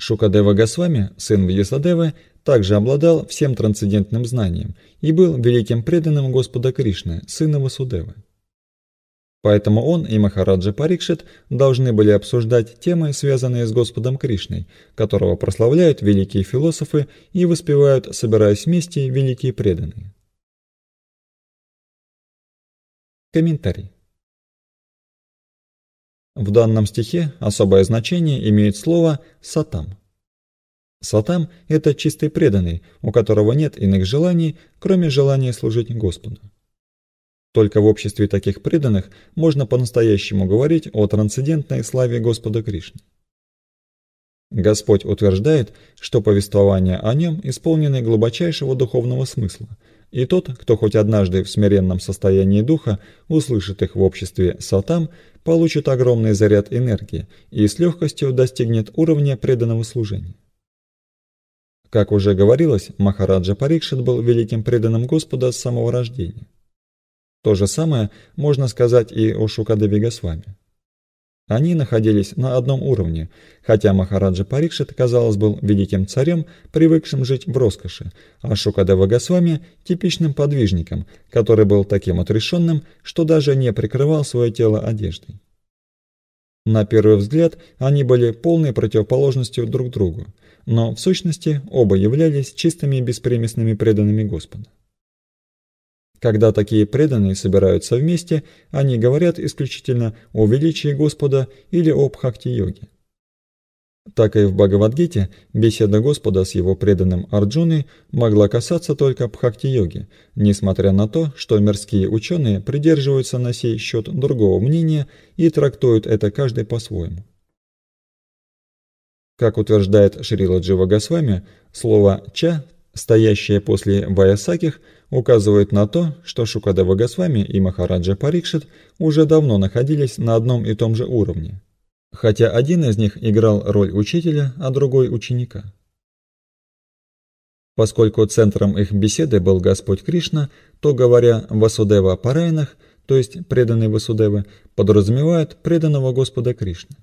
Speaker 1: Шукадева Госвами, сын Вьясадевы, также обладал всем трансцендентным знанием и был великим преданным Господа Кришны, сына Васудевы. Поэтому он и Махараджа Парикшит должны были обсуждать темы, связанные с Господом Кришной,
Speaker 3: которого прославляют великие философы и воспевают, собираясь вместе, великие преданные.
Speaker 2: Комментарий. В данном стихе особое значение имеет слово «сатам»,
Speaker 1: Сатам – это чистый преданный, у которого нет иных желаний, кроме желания служить Господу. Только в обществе таких преданных можно по-настоящему говорить о трансцендентной славе Господа Кришны. Господь утверждает, что повествования о нем исполнены глубочайшего духовного смысла, и тот, кто хоть однажды в смиренном состоянии духа услышит их в обществе сатам, получит огромный заряд энергии и с легкостью достигнет уровня преданного служения. Как уже говорилось, Махараджа Парикшит был великим преданным Господа с самого рождения. То же самое можно сказать и о Шукадеве Госвами. Они находились на одном уровне, хотя Махараджа Парикшит, казалось, был великим царем, привыкшим жить в роскоши, а Шукадева Госвами – типичным подвижником, который был таким отрешенным, что даже не прикрывал свое тело одеждой. На первый взгляд они были полной противоположностью друг другу но в сущности оба являлись чистыми и беспримесными преданными Господа. Когда такие преданные собираются вместе, они говорят исключительно о величии Господа или об хакти йоге Так и в Бхагавадгите беседа Господа с его преданным Арджуной могла касаться только Бхакти-йоги, несмотря на то, что мирские ученые придерживаются на сей счет другого мнения и трактуют это каждый по-своему. Как утверждает Шриладжи Вагасвами, слово «ча», стоящее после «ваясаких», указывает на то, что Шукадева Госвами и Махараджа Парикшит уже давно находились на одном и том же уровне, хотя один из них играл роль учителя, а другой – ученика. Поскольку центром их беседы был Господь Кришна, то, говоря «Васудева Парайнах», то есть преданный Васудевы, подразумевают преданного Господа Кришны.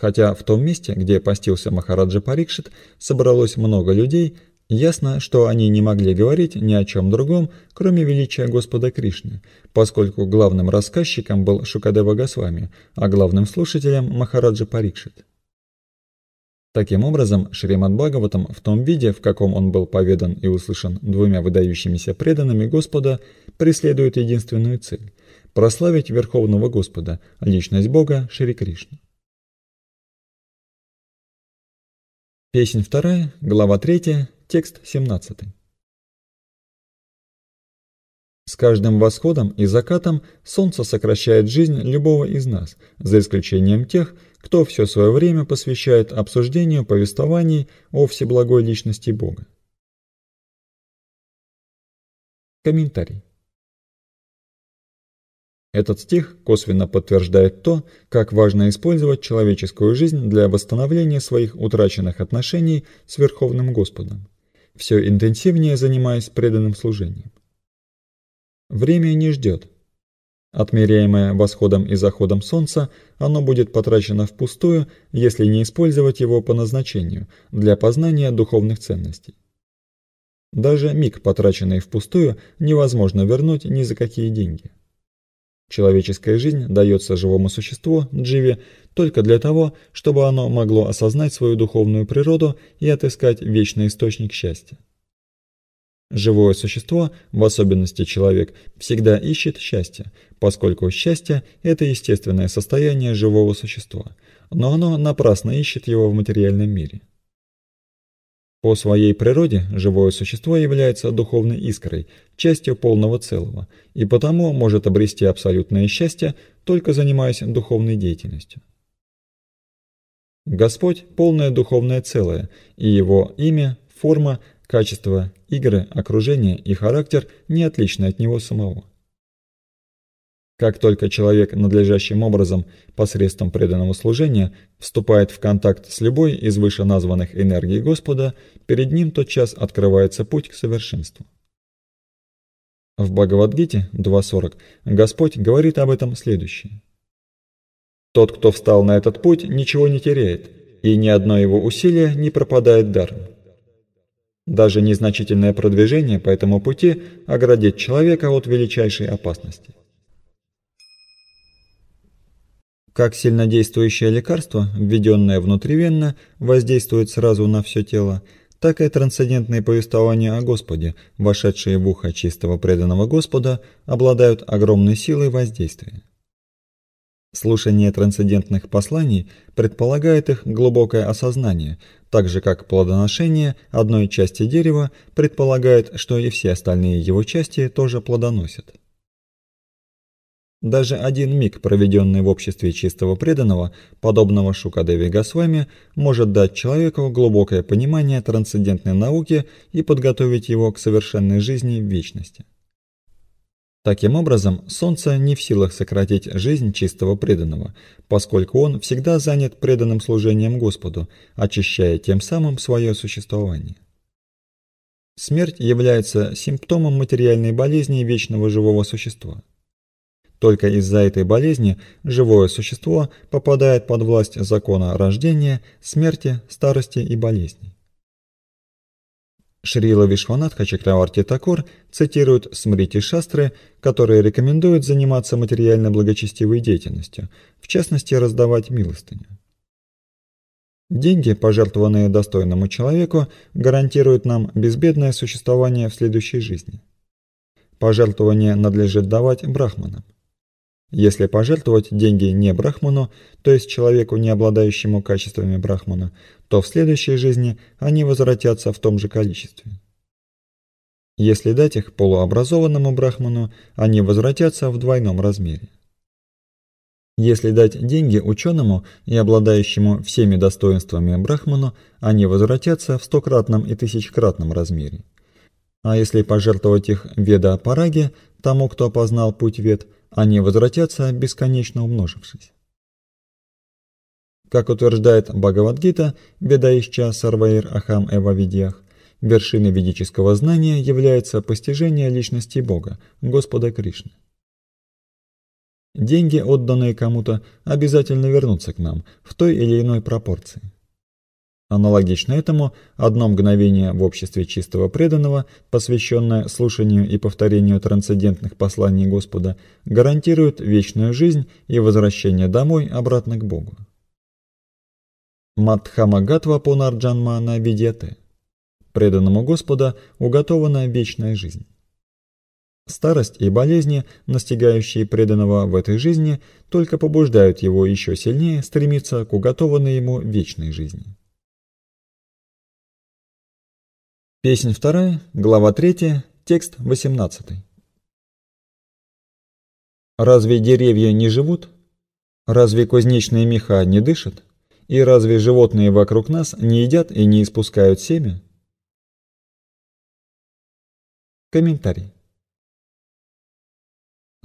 Speaker 1: Хотя в том месте, где постился Махараджа Парикшит, собралось много людей, ясно, что они не могли говорить ни о чем другом, кроме величия Господа Кришны, поскольку главным рассказчиком был Шукадева Госвами, а главным слушателем Махараджа Парикшит. Таким образом, Шримад Бхагаватам в том виде, в каком он был поведан и услышан двумя выдающимися преданными Господа, преследует единственную цель – прославить
Speaker 3: Верховного Господа, личность Бога Шри Кришну. Песнь вторая, глава третья, текст семнадцатый. С каждым восходом и закатом солнце сокращает
Speaker 1: жизнь любого из нас, за исключением тех, кто все свое время посвящает
Speaker 2: обсуждению повествований о всеблагой личности Бога. Комментарий. Этот стих
Speaker 3: косвенно подтверждает то, как важно использовать человеческую жизнь для восстановления
Speaker 1: своих утраченных отношений с Верховным Господом, все интенсивнее занимаясь преданным служением. Время не ждет. Отмеряемое восходом и заходом солнца, оно будет потрачено впустую, если не использовать его по назначению, для познания духовных ценностей. Даже миг, потраченный впустую, невозможно вернуть ни за какие деньги. Человеческая жизнь дается живому существу, дживе, только для того, чтобы оно могло осознать свою духовную природу и отыскать вечный источник счастья. Живое существо, в особенности человек, всегда ищет счастье, поскольку счастье – это естественное состояние живого существа, но оно напрасно ищет его в материальном мире. По своей природе живое существо является духовной искрой, частью полного целого, и потому может обрести абсолютное счастье, только занимаясь духовной деятельностью. Господь – полное духовное целое, и Его имя, форма, качество, игры, окружение и характер не отличны от Него самого. Как только человек надлежащим образом, посредством преданного служения, вступает в контакт с любой из вышеназванных энергий Господа, перед ним тотчас открывается путь к совершенству. В Бхагавадгите 2.40 Господь говорит об этом следующее. «Тот, кто встал на этот путь, ничего не теряет, и ни одно его усилие не пропадает даром». Даже незначительное продвижение по этому пути оградит человека от величайшей опасности – Как сильнодействующее лекарство, введенное внутривенно, воздействует сразу на все тело, так и трансцендентные повествования о Господе, вошедшие в ухо чистого преданного Господа, обладают огромной силой воздействия. Слушание трансцендентных посланий предполагает их глубокое осознание, так же как плодоношение одной части дерева предполагает, что и все остальные его части тоже плодоносят. Даже один миг, проведенный в обществе чистого преданного, подобного Шукадеви Госвами, может дать человеку глубокое понимание трансцендентной науки и подготовить его к совершенной жизни в вечности. Таким образом, Солнце не в силах сократить жизнь чистого преданного, поскольку он всегда занят преданным служением Господу, очищая тем самым свое существование. Смерть является симптомом материальной болезни вечного живого существа – только из-за этой болезни живое существо попадает под власть закона рождения, смерти, старости и болезней. Шрила Вишванатха Чакраварти Такур цитирует Смрити Шастры, которые рекомендуют заниматься материально благочестивой деятельностью, в частности раздавать милостыню. Деньги, пожертвованные достойному человеку, гарантируют нам безбедное существование в следующей жизни. Пожертвование надлежит давать брахманам. Если пожертвовать деньги не брахману, то есть человеку, не обладающему качествами брахмана, то в следующей жизни они возвратятся в том же количестве. Если дать их полуобразованному брахману, они возвратятся в двойном размере. Если дать деньги ученому и обладающему всеми достоинствами брахману, они возвратятся в стократном и тысячкратном размере. А если пожертвовать их веда-апараге, тому, кто познал путь вед – они возвратятся, бесконечно умножившись. Как утверждает Бхагавадгита, Ведаища Сарваир Ахам Эва Видьях, вершиной ведического знания является постижение личности Бога, Господа Кришны. Деньги, отданные кому-то, обязательно вернутся к нам в той или иной пропорции. Аналогично этому, одно мгновение в обществе чистого преданного, посвященное слушанию и повторению трансцендентных посланий Господа, гарантирует вечную жизнь и возвращение домой обратно к Богу. Мадхамагатва пунарджанмана видеты. Преданному Господа уготована вечная жизнь. Старость и болезни, настигающие преданного в этой жизни, только побуждают его еще сильнее стремиться к уготованной ему вечной жизни.
Speaker 2: Песнь вторая, глава третья, текст восемнадцатый. Разве деревья не
Speaker 1: живут? Разве кузнечные меха не дышат? И разве животные вокруг
Speaker 2: нас не едят и не испускают семя? Комментарий.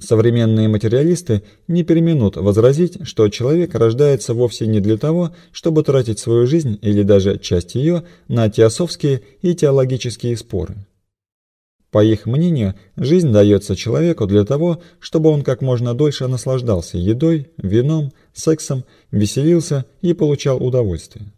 Speaker 2: Современные материалисты не
Speaker 1: переминут возразить, что человек рождается вовсе не для того, чтобы тратить свою жизнь или даже часть ее на теософские и теологические споры. По их мнению, жизнь дается человеку для того, чтобы он как можно дольше наслаждался едой, вином, сексом, веселился и получал удовольствие.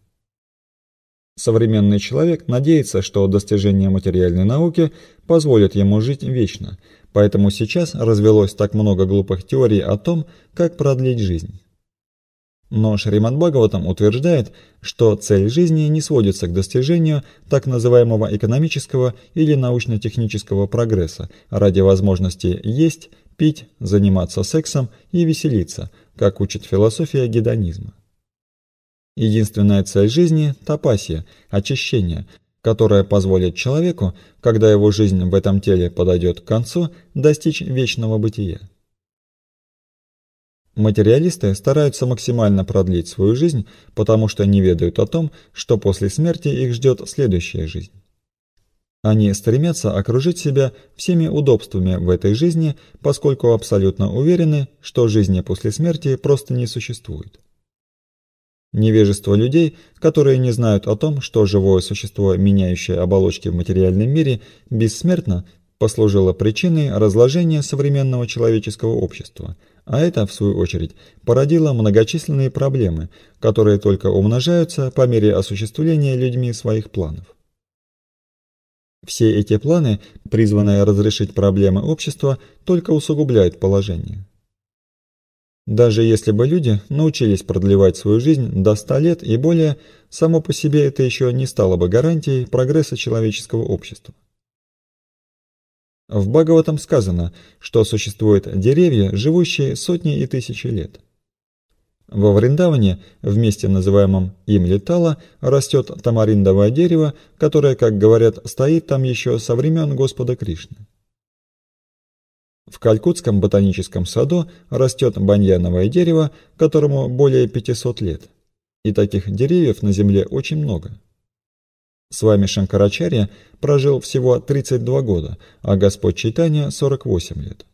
Speaker 1: Современный человек надеется, что достижения материальной науки позволят ему жить вечно, Поэтому сейчас развелось так много глупых теорий о том, как продлить жизнь. Но Шримад Бхагаватам утверждает, что цель жизни не сводится к достижению так называемого экономического или научно-технического прогресса ради возможности есть, пить, заниматься сексом и веселиться, как учит философия гедонизма. Единственная цель жизни – тапасия, очищение – которая позволит человеку, когда его жизнь в этом теле подойдет к концу, достичь вечного бытия. Материалисты стараются максимально продлить свою жизнь, потому что не ведают о том, что после смерти их ждет следующая жизнь. Они стремятся окружить себя всеми удобствами в этой жизни, поскольку абсолютно уверены, что жизни после смерти просто не существует. Невежество людей, которые не знают о том, что живое существо, меняющее оболочки в материальном мире, бессмертно, послужило причиной разложения современного человеческого общества, а это, в свою очередь, породило многочисленные проблемы, которые только умножаются по мере осуществления людьми своих планов. Все эти планы, призванные разрешить проблемы общества, только усугубляют положение. Даже если бы люди научились продлевать свою жизнь до 100 лет и более, само по себе это еще не стало бы гарантией прогресса человеческого общества. В Бхагаватам сказано, что существуют деревья, живущие сотни и тысячи лет. Во Вриндаване, в месте, называемом Имлитала, растет тамариндовое дерево, которое, как говорят, стоит там еще со времен Господа Кришны. В Калькутском ботаническом саду растет баньяновое дерево, которому более 500 лет. И таких деревьев на Земле очень много. С вами Шанкарачарья прожил всего 32 года, а Господь Чайтанья – 48 лет.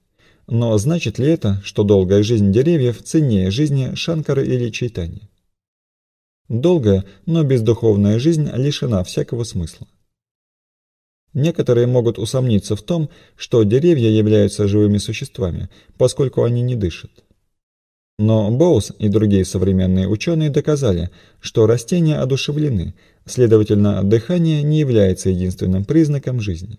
Speaker 1: Но значит ли это, что долгая жизнь деревьев ценнее жизни Шанкары или Чайтани? Долгая, но бездуховная жизнь лишена всякого смысла. Некоторые могут усомниться в том, что деревья являются живыми существами, поскольку они не дышат. Но Боус и другие современные ученые доказали, что растения одушевлены, следовательно, дыхание не является единственным признаком жизни.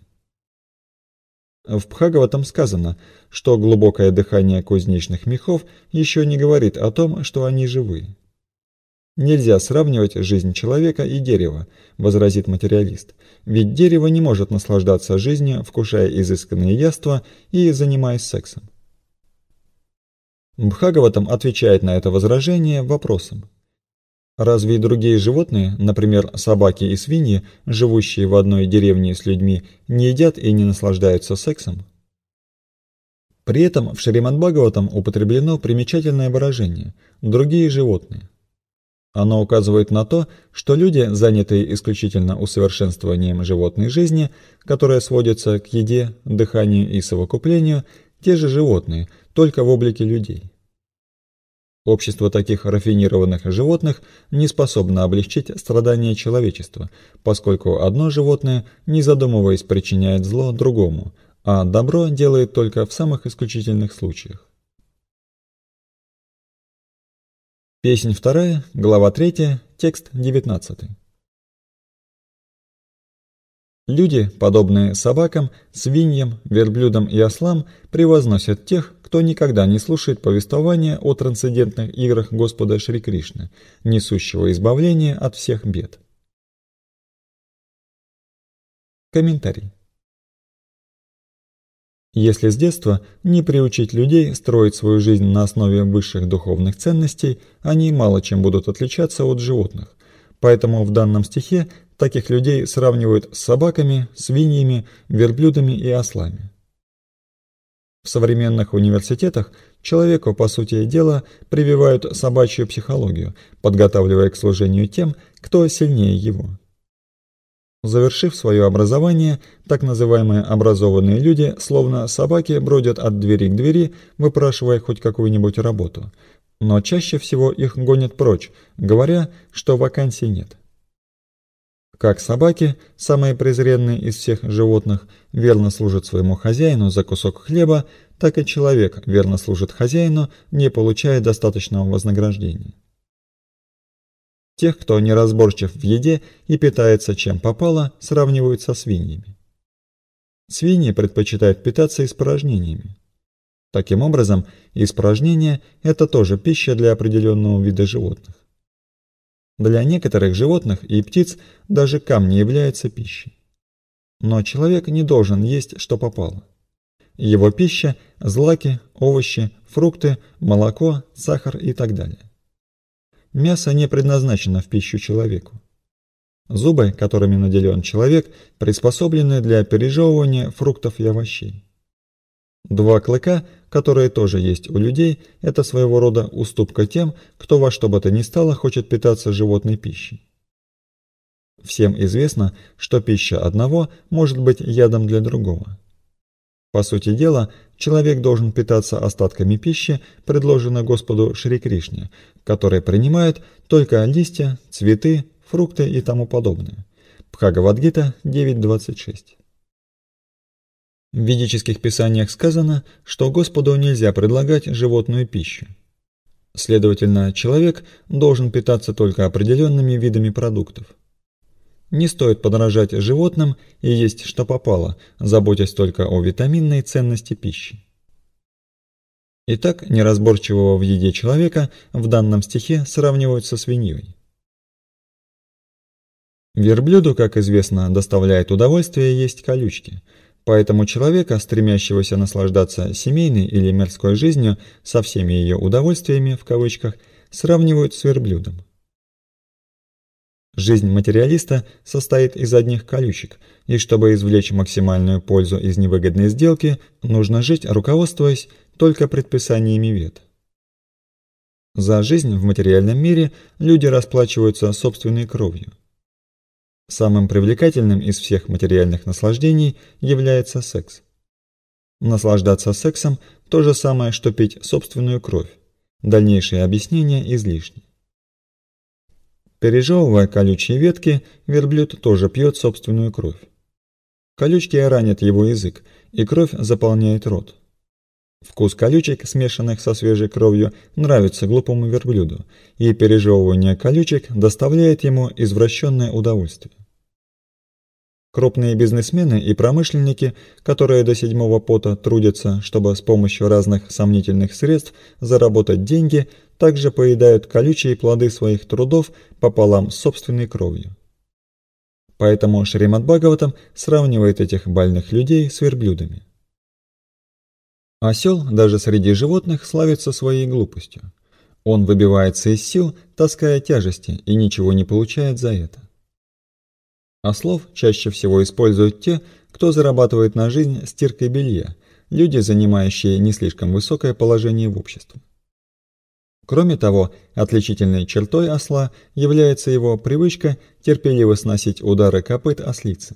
Speaker 1: В Пхагаватам сказано, что глубокое дыхание кузнечных мехов еще не говорит о том, что они живы. Нельзя сравнивать жизнь человека и дерева, возразит материалист, ведь дерево не может наслаждаться жизнью, вкушая изысканные яства и занимаясь сексом. Бхагаватам отвечает на это возражение вопросом. Разве и другие животные, например, собаки и свиньи, живущие в одной деревне с людьми, не едят и не наслаждаются сексом? При этом в Шримад Бхагаватам употреблено примечательное выражение «другие животные». Оно указывает на то, что люди, занятые исключительно усовершенствованием животной жизни, которая сводится к еде, дыханию и совокуплению, те же животные, только в облике людей. Общество таких рафинированных животных не способно облегчить страдания человечества, поскольку одно животное, не задумываясь, причиняет зло другому,
Speaker 3: а добро делает только в самых исключительных случаях.
Speaker 2: Песнь вторая, глава третья, текст девятнадцатый. Люди, подобные собакам,
Speaker 1: свиньям, верблюдам и ослам, превозносят тех, кто никогда не слушает повествования
Speaker 3: о трансцендентных играх Господа Шри Кришны, несущего избавление от всех бед.
Speaker 2: Комментарий. Если с детства не приучить людей строить свою жизнь на основе
Speaker 1: высших духовных ценностей, они мало чем будут отличаться от животных. Поэтому в данном стихе таких людей сравнивают с собаками, свиньями, верблюдами и ослами. В современных университетах человеку, по сути дела, прививают собачью психологию, подготавливая к служению тем, кто сильнее его. Завершив свое образование, так называемые образованные люди, словно собаки, бродят от двери к двери, выпрашивая хоть какую-нибудь работу. Но чаще всего их гонят прочь, говоря, что вакансий нет. Как собаки, самые презренные из всех животных, верно служат своему хозяину за кусок хлеба, так и человек верно служит хозяину, не получая достаточного вознаграждения. Тех, кто неразборчив в еде и питается чем попало, сравнивают со свиньями. Свиньи предпочитают питаться испражнениями. Таким образом, испражнения – это тоже пища для определенного вида животных. Для некоторых животных и птиц даже камни являются пищей. Но человек не должен есть, что попало. Его пища – злаки, овощи, фрукты, молоко, сахар и так далее. Мясо не предназначено в пищу человеку. Зубы, которыми наделен человек, приспособлены для пережевывания фруктов и овощей. Два клыка, которые тоже есть у людей, это своего рода уступка тем, кто во что бы то ни стало хочет питаться животной пищей. Всем известно, что пища одного может быть ядом для другого. По сути дела, человек должен питаться остатками пищи, предложенной Господу Шри Кришне, которые принимают только листья, цветы, фрукты и тому подобное. Бхагавадгита 9.26 В ведических писаниях сказано, что Господу нельзя предлагать животную пищу. Следовательно, человек должен питаться только определенными видами продуктов. Не стоит подражать животным и есть что попало, заботясь только о витаминной ценности пищи. Итак, неразборчивого в еде человека в данном стихе сравнивают со свиньей. Верблюду, как известно, доставляет удовольствие есть колючки, поэтому человека, стремящегося наслаждаться семейной или мирской жизнью со всеми ее удовольствиями в кавычках, сравнивают с верблюдом. Жизнь материалиста состоит из одних колючек, и чтобы извлечь максимальную пользу из невыгодной сделки, нужно жить, руководствуясь только предписаниями вет. За жизнь в материальном мире люди расплачиваются собственной кровью. Самым привлекательным из всех материальных наслаждений является секс. Наслаждаться сексом – то же самое, что пить собственную кровь. Дальнейшие объяснения излишни. Пережевывая колючие ветки, верблюд тоже пьет собственную кровь. Колючки ранят его язык, и кровь заполняет рот. Вкус колючек, смешанных со свежей кровью, нравится глупому верблюду, и пережевывание колючек доставляет ему извращенное удовольствие. Крупные бизнесмены и промышленники, которые до седьмого пота трудятся, чтобы с помощью разных сомнительных средств заработать деньги, также поедают колючие плоды своих трудов пополам с собственной кровью. Поэтому Шримад Бхагаватам сравнивает этих больных людей с верблюдами. Осел даже среди животных славится своей глупостью. Он выбивается из сил, таская тяжести, и ничего не получает за это. А слов чаще всего используют те, кто зарабатывает на жизнь стиркой белья, люди, занимающие не слишком высокое положение в обществе. Кроме того, отличительной чертой осла является его привычка терпеливо сносить удары копыт ослицы.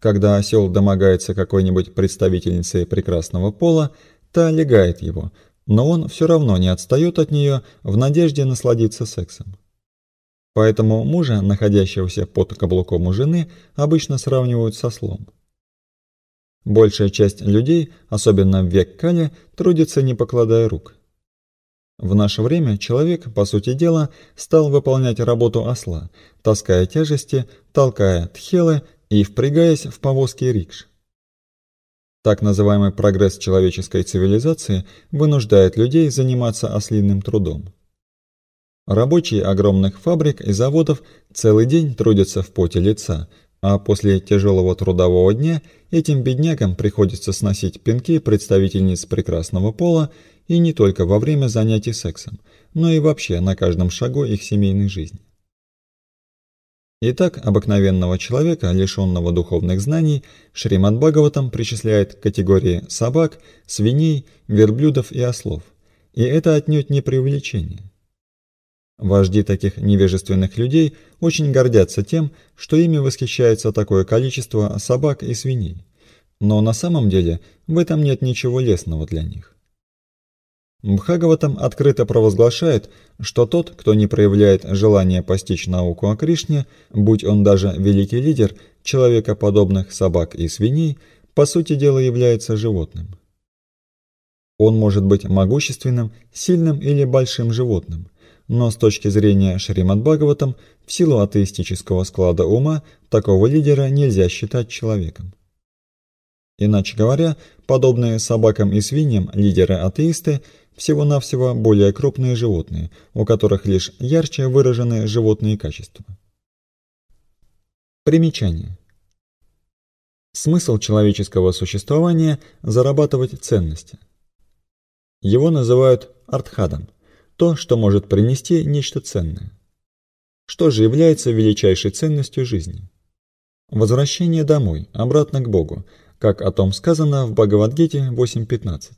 Speaker 1: Когда осел домогается какой-нибудь представительнице прекрасного пола, та легает его, но он все равно не отстает от нее в надежде насладиться сексом. Поэтому мужа, находящегося под каблуком у жены, обычно сравнивают со слом. Большая часть людей, особенно в век Кали, трудится не покладая рук. В наше время человек, по сути дела, стал выполнять работу осла, таская тяжести, толкая тхелы и впрягаясь в повозки рикш. Так называемый прогресс человеческой цивилизации вынуждает людей заниматься ослиным трудом. Рабочие огромных фабрик и заводов целый день трудятся в поте лица, а после тяжелого трудового дня этим беднякам приходится сносить пинки представительниц прекрасного пола и не только во время занятий сексом, но и вообще на каждом шагу их семейной жизни. Итак, обыкновенного человека, лишенного духовных знаний, Шримад Бхагаватам причисляет к категории собак, свиней, верблюдов и ослов. И это отнюдь не преувеличение. Вожди таких невежественных людей очень гордятся тем, что ими восхищается такое количество собак и свиней. Но на самом деле в этом нет ничего лесного для них. Бхагаватам открыто провозглашает, что тот, кто не проявляет желания постичь науку о Кришне, будь он даже великий лидер человекоподобных собак и свиней, по сути дела является животным. Он может быть могущественным, сильным или большим животным но с точки зрения Шримад Бхагаватам, в силу атеистического склада ума, такого лидера нельзя считать человеком. Иначе говоря, подобные собакам и свиньям лидеры-атеисты всего-навсего более крупные животные, у которых лишь ярче выражены животные качества. Примечание. Смысл человеческого существования – зарабатывать ценности. Его называют артхадом то, что может принести нечто ценное. Что же является величайшей ценностью жизни? Возвращение домой, обратно к Богу, как о том сказано в Бхагавадгите 8.15.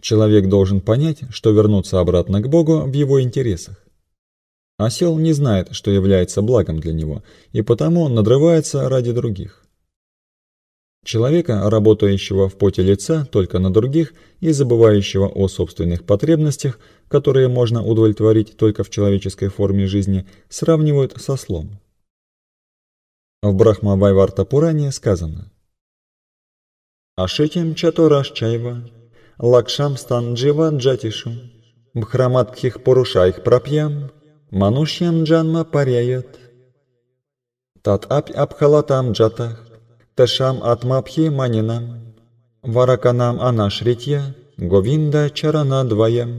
Speaker 1: Человек должен понять, что вернуться обратно к Богу в его интересах. Осел не знает, что является благом для него, и потому надрывается ради других. Человека, работающего в поте лица только на других и забывающего о собственных потребностях, которые можно удовлетворить только в человеческой форме жизни, сравнивают со слом. В Брахма-Вайварта-Пуране сказано «Ашитим чаторашчайва, лакшам станджива джатишу, бхраматхих порушайх прапьям, манушьям джанма паряят, тат апь абхалатам джатах». Тешам Атмабхи Манинам, Вараканам Анашритья, Говинда чарана Чаранадваям.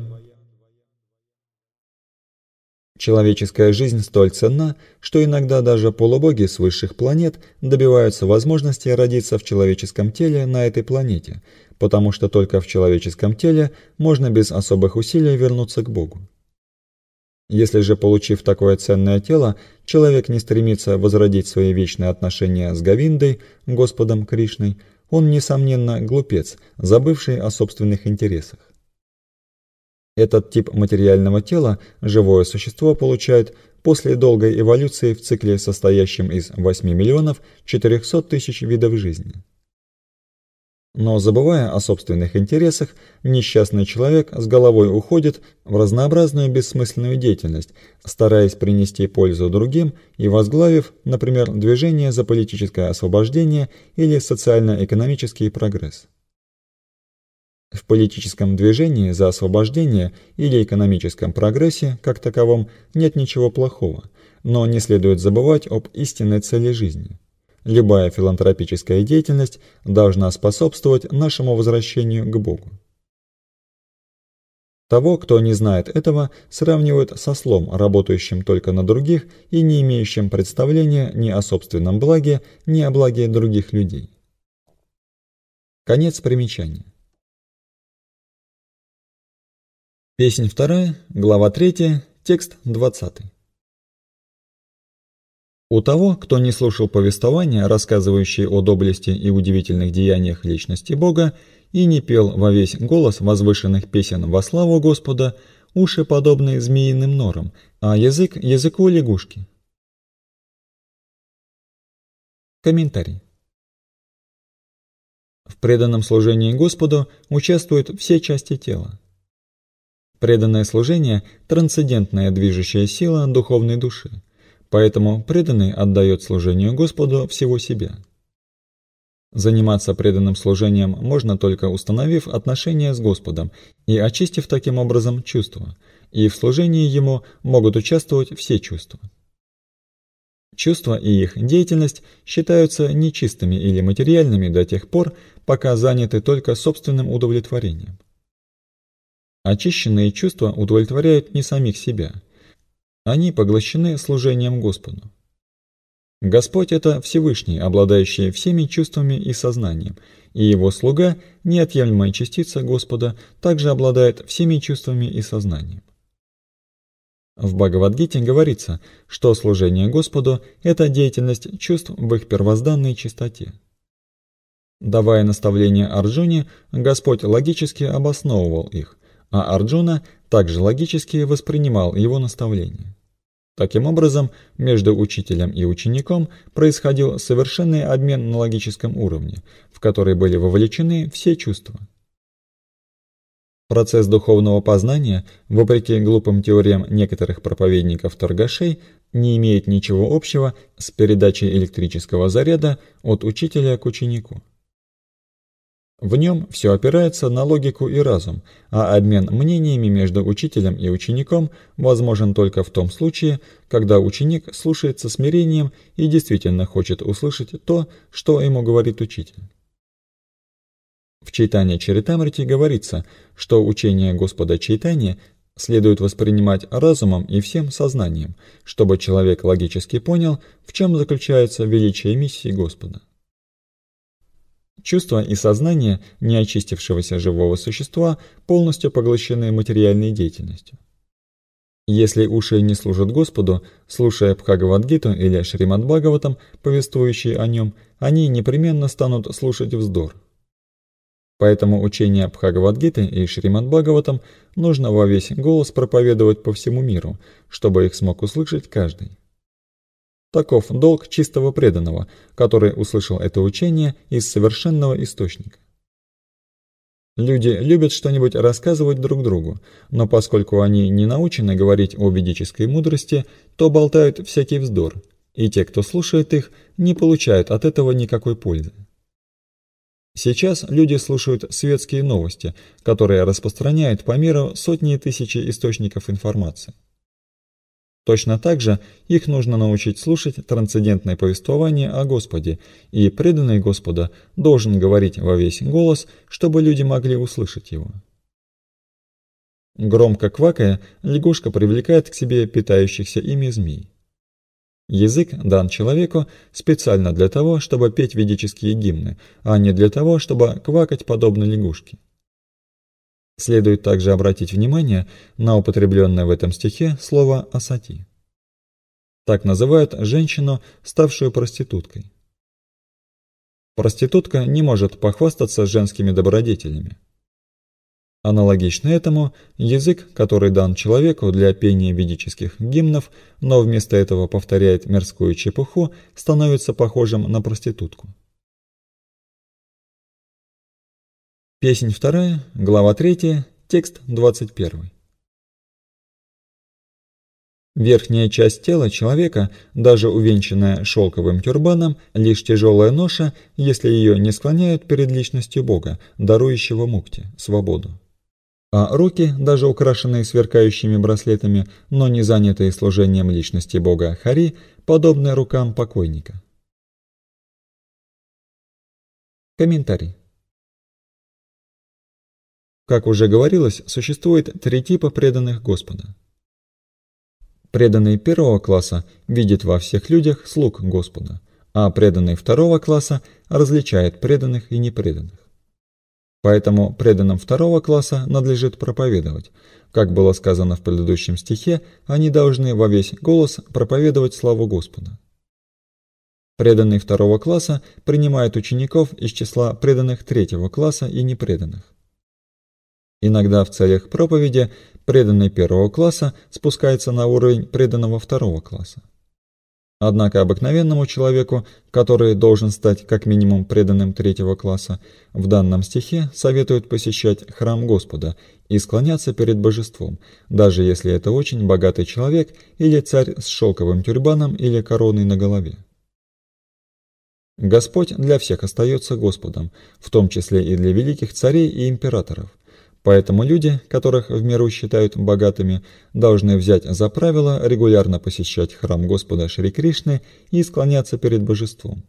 Speaker 1: Человеческая жизнь столь ценна, что иногда даже полубоги с высших планет добиваются возможности родиться в человеческом теле на этой планете, потому что только в человеческом теле можно без особых усилий вернуться к Богу. Если же, получив такое ценное тело, человек не стремится возродить свои вечные отношения с Говиндой, Господом Кришной, он, несомненно, глупец, забывший о собственных интересах. Этот тип материального тела живое существо получает после долгой эволюции в цикле, состоящем из 8 миллионов 400 тысяч видов жизни. Но забывая о собственных интересах, несчастный человек с головой уходит в разнообразную бессмысленную деятельность, стараясь принести пользу другим и возглавив, например, движение за политическое освобождение или социально-экономический прогресс. В политическом движении за освобождение или экономическом прогрессе, как таковом, нет ничего плохого, но не следует забывать об истинной цели жизни – Любая филантропическая деятельность должна способствовать нашему возвращению к Богу. Того, кто не знает этого, сравнивают со слом, работающим только на других и не
Speaker 3: имеющим представления ни о собственном благе, ни о благе других людей.
Speaker 2: Конец примечания. Песнь вторая, глава 3, текст 20.
Speaker 1: У того, кто не слушал повествования, рассказывающие о доблести и удивительных деяниях личности Бога, и не пел во весь голос возвышенных песен во славу
Speaker 3: Господа, уши подобны змеиным норам, а язык – языку лягушки.
Speaker 2: Комментарий. В преданном служении Господу участвуют все части тела.
Speaker 1: Преданное служение – трансцендентная движущая сила духовной души – Поэтому преданный отдает служению Господу всего себя. Заниматься преданным служением можно только установив отношения с Господом и очистив таким образом чувства, и в служении Ему могут участвовать все чувства. Чувства и их деятельность считаются нечистыми или материальными до тех пор, пока заняты только собственным удовлетворением. Очищенные чувства удовлетворяют не самих себя – они поглощены служением Господу. Господь – это Всевышний, обладающий всеми чувствами и сознанием, и Его слуга, неотъемлемая частица Господа, также обладает всеми чувствами и сознанием. В Бхагавадгите говорится, что служение Господу – это деятельность чувств в их первозданной чистоте. Давая наставления Арджуне, Господь логически обосновывал их, а Арджуна также логически воспринимал его наставления. Таким образом, между учителем и учеником происходил совершенный обмен на логическом уровне, в который были вовлечены все чувства. Процесс духовного познания, вопреки глупым теориям некоторых проповедников-торгашей, не имеет ничего общего с передачей электрического заряда от учителя к ученику. В нем все опирается на логику и разум, а обмен мнениями между учителем и учеником возможен только в том случае, когда ученик слушается смирением и действительно хочет услышать то, что ему говорит учитель. В читании Чаритамрите говорится, что учение Господа Чайтани следует воспринимать разумом и всем сознанием, чтобы человек логически понял, в чем заключается величие миссии Господа. Чувства и сознание неочистившегося живого существа полностью поглощены материальной деятельностью. Если уши не служат Господу, слушая Пхагавадгиту или Шримад Бхагаватам, повествующие о нем, они непременно станут слушать вздор. Поэтому учение Пхагавадгиты и Шримад Бхагаватам нужно во весь голос проповедовать по всему миру, чтобы их смог услышать каждый. Таков долг чистого преданного, который услышал это учение из совершенного источника. Люди любят что-нибудь рассказывать друг другу, но поскольку они не научены говорить о ведической мудрости, то болтают всякий вздор, и те, кто слушает их, не получают от этого никакой пользы. Сейчас люди слушают светские новости, которые распространяют по миру сотни тысяч источников информации. Точно так же их нужно научить слушать трансцендентное повествование о Господе, и преданный Господа должен говорить во весь голос, чтобы люди могли услышать его. Громко квакая, лягушка привлекает к себе питающихся ими змей. Язык дан человеку специально для того, чтобы петь ведические гимны, а не для того, чтобы квакать подобно лягушке. Следует также обратить внимание на употребленное в этом стихе слово «асати». Так называют женщину, ставшую проституткой. Проститутка не может похвастаться женскими добродетелями. Аналогично этому, язык, который дан человеку для пения ведических гимнов, но вместо этого повторяет
Speaker 3: мирскую чепуху, становится похожим на проститутку.
Speaker 2: Песнь вторая, глава третья, текст двадцать первый. Верхняя часть тела человека,
Speaker 1: даже увенчанная шелковым тюрбаном, лишь тяжелая ноша, если ее не склоняют перед личностью Бога, дарующего мукте свободу. А руки, даже украшенные сверкающими браслетами, но не занятые служением личности Бога Хари,
Speaker 2: подобны рукам покойника. Комментарий. Как уже говорилось, существует
Speaker 3: три типа преданных Господа. Преданный первого класса видит
Speaker 1: во всех людях слуг Господа, а преданный второго класса различает преданных и непреданных. Поэтому преданным второго класса надлежит проповедовать. Как было сказано в предыдущем стихе, они должны во весь голос проповедовать славу Господа. Преданный второго класса принимает учеников из числа преданных третьего класса и непреданных. Иногда в целях проповеди преданный первого класса спускается на уровень преданного второго класса. Однако обыкновенному человеку, который должен стать как минимум преданным третьего класса, в данном стихе советуют посещать храм Господа и склоняться перед божеством, даже если это очень богатый человек или царь с шелковым тюрбаном или короной на голове. Господь для всех остается Господом, в том числе и для великих царей и императоров – Поэтому люди, которых в миру считают богатыми, должны взять за правило регулярно посещать храм Господа Шри Кришны и склоняться перед божеством.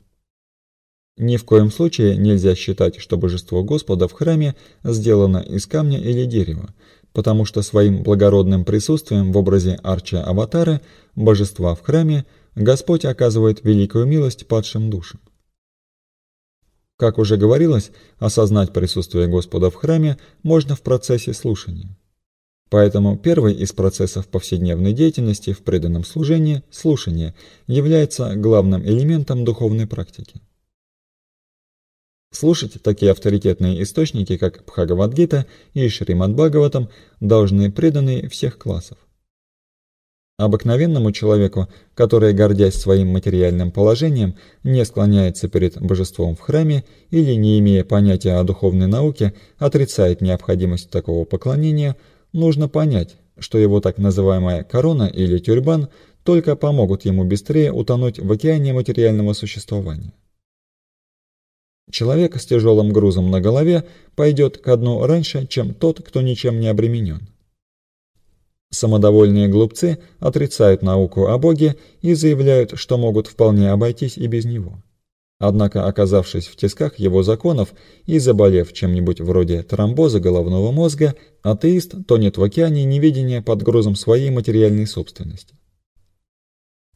Speaker 1: Ни в коем случае нельзя считать, что божество Господа в храме сделано из камня или дерева, потому что своим благородным присутствием в образе арча Аватары божества в храме, Господь оказывает великую милость падшим душам. Как уже говорилось, осознать присутствие Господа в храме можно в процессе слушания. Поэтому первый из процессов повседневной деятельности в преданном служении – слушание – является главным элементом духовной практики. Слушать такие авторитетные источники, как Бхагавадгита и Шримад Бхагаватам, должны преданные всех классов. Обыкновенному человеку, который, гордясь своим материальным положением, не склоняется перед божеством в храме или, не имея понятия о духовной науке, отрицает необходимость такого поклонения, нужно понять, что его так называемая корона или тюрбан только помогут ему быстрее утонуть в океане материального существования. Человек с тяжелым грузом на голове пойдет ко дну раньше, чем тот, кто ничем не обременен. Самодовольные глупцы отрицают науку о Боге и заявляют, что могут вполне обойтись и без него. Однако, оказавшись в тисках его законов и заболев чем-нибудь вроде тромбоза головного мозга, атеист тонет в океане неведения под грузом своей материальной собственности.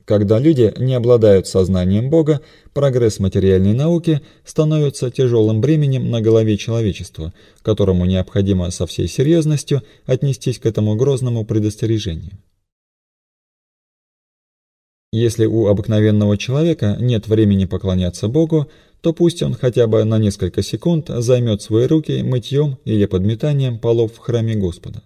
Speaker 1: Когда люди не обладают сознанием Бога, прогресс материальной науки становится тяжелым бременем на голове человечества, которому необходимо со всей серьезностью отнестись к этому грозному предостережению. Если у обыкновенного человека нет времени поклоняться Богу, то пусть он хотя бы на несколько секунд займет свои руки мытьем или подметанием полов в храме Господа.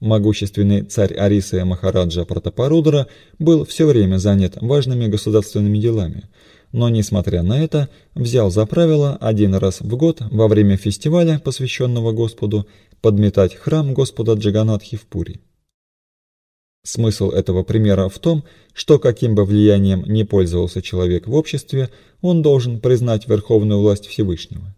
Speaker 1: Могущественный царь Арисы Махараджа Протапарудра был все время занят важными государственными делами, но, несмотря на это, взял за правило один раз в год во время фестиваля, посвященного Господу, подметать храм Господа Джаганатхи в Пури. Смысл этого примера в том, что каким бы влиянием ни пользовался человек в обществе, он должен признать верховную власть Всевышнего.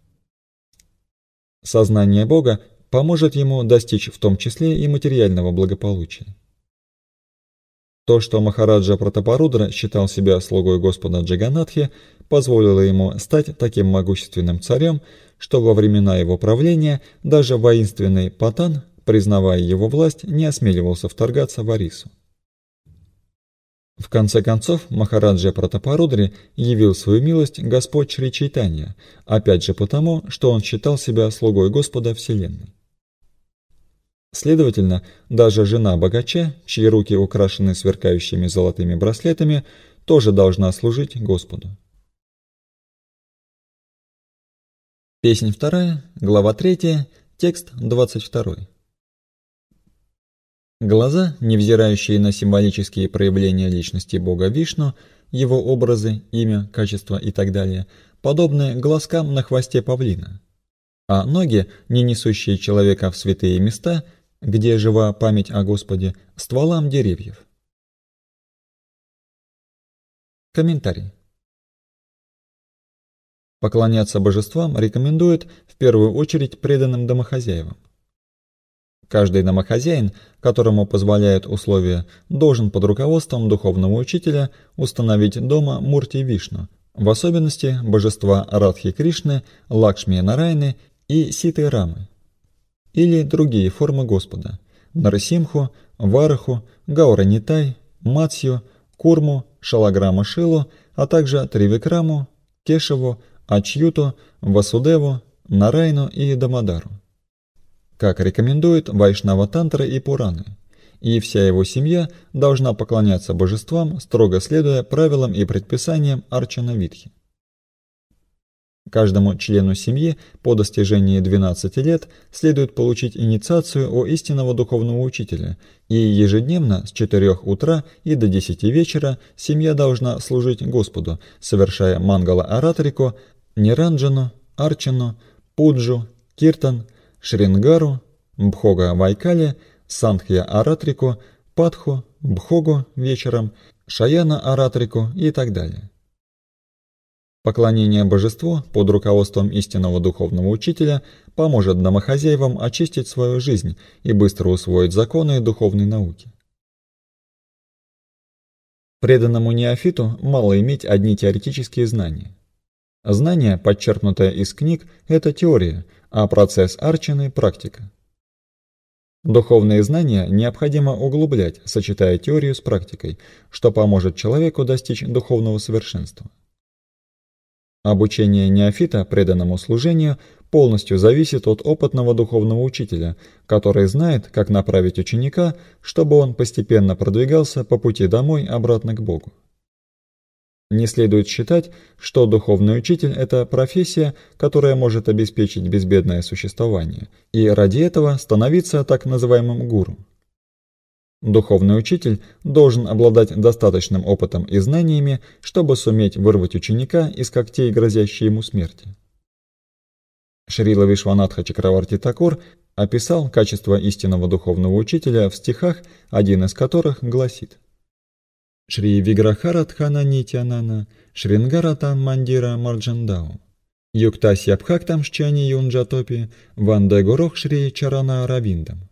Speaker 1: Сознание Бога поможет ему достичь в том числе и материального благополучия. То, что Махараджа Протапарудра считал себя слугой Господа Джаганатхи, позволило ему стать таким могущественным царем, что во времена его правления даже воинственный Патан, признавая его власть, не осмеливался вторгаться в Арису. В конце концов, Махараджа Протапарудри явил свою милость Господь Шри Чайтанья, опять же потому, что он считал себя слугой Господа Вселенной. Следовательно, даже жена богача, чьи руки украшены сверкающими золотыми браслетами,
Speaker 3: тоже должна служить Господу. Песнь вторая, глава третья, текст двадцать второй. Глаза, невзирающие на символические проявления личности
Speaker 1: бога Вишну, его образы, имя, качество и так далее, подобны глазкам на хвосте павлина. А ноги, не несущие человека в святые места –
Speaker 2: где жива память о Господе, стволам деревьев. Комментарий. Поклоняться
Speaker 3: божествам рекомендуют в первую очередь преданным домохозяевам.
Speaker 1: Каждый домохозяин, которому позволяют условия, должен под руководством духовного учителя установить дома Мурти Вишну, в особенности божества Радхи Кришны, Лакшми Нарайны и Ситы Рамы или другие формы Господа – Нарасимху, Вараху, Гауранитай, Матсью, Курму, Шалаграма Шилу, а также Тривикраму, Кешеву, Ачьюту, Васудеву, Нарайну и Дамадару. Как рекомендуют Вайшнава Тантра и Пураны. И вся его семья должна поклоняться божествам, строго следуя правилам и предписаниям Арчана Витхи. Каждому члену семьи по достижении 12 лет следует получить инициацию о истинного духовного учителя, и ежедневно с 4 утра и до 10 вечера семья должна служить Господу, совершая мангала аратрику, ниранджану, арчану, пуджу, киртан, шрингару, бхога вайкале, санхья аратрику, падху, бхогу вечером, шаяна аратрику и так далее. Поклонение божеству под руководством истинного духовного учителя поможет домохозяевам очистить свою жизнь и быстро усвоить законы духовной науки. Преданному неофиту мало иметь одни теоретические знания. Знание, подчеркнутое из книг, это теория, а процесс арчины – практика. Духовные знания необходимо углублять, сочетая теорию с практикой, что поможет человеку достичь духовного совершенства. Обучение неофита преданному служению полностью зависит от опытного духовного учителя, который знает, как направить ученика, чтобы он постепенно продвигался по пути домой обратно к Богу. Не следует считать, что духовный учитель – это профессия, которая может обеспечить безбедное существование, и ради этого становиться так называемым гуру. Духовный учитель должен обладать достаточным опытом и знаниями, чтобы суметь вырвать ученика из когтей, грозящей ему смерти. Шрила Вишванатха Чакраварти Такур описал качество истинного духовного учителя в стихах, один из которых гласит «Шри Виграхаратхана Нитянана, Шрингаратан Мандира Марджандау, Юктасьябхактам Шчани Юнджатопи, Вандегурох Шри Чарана Равиндам».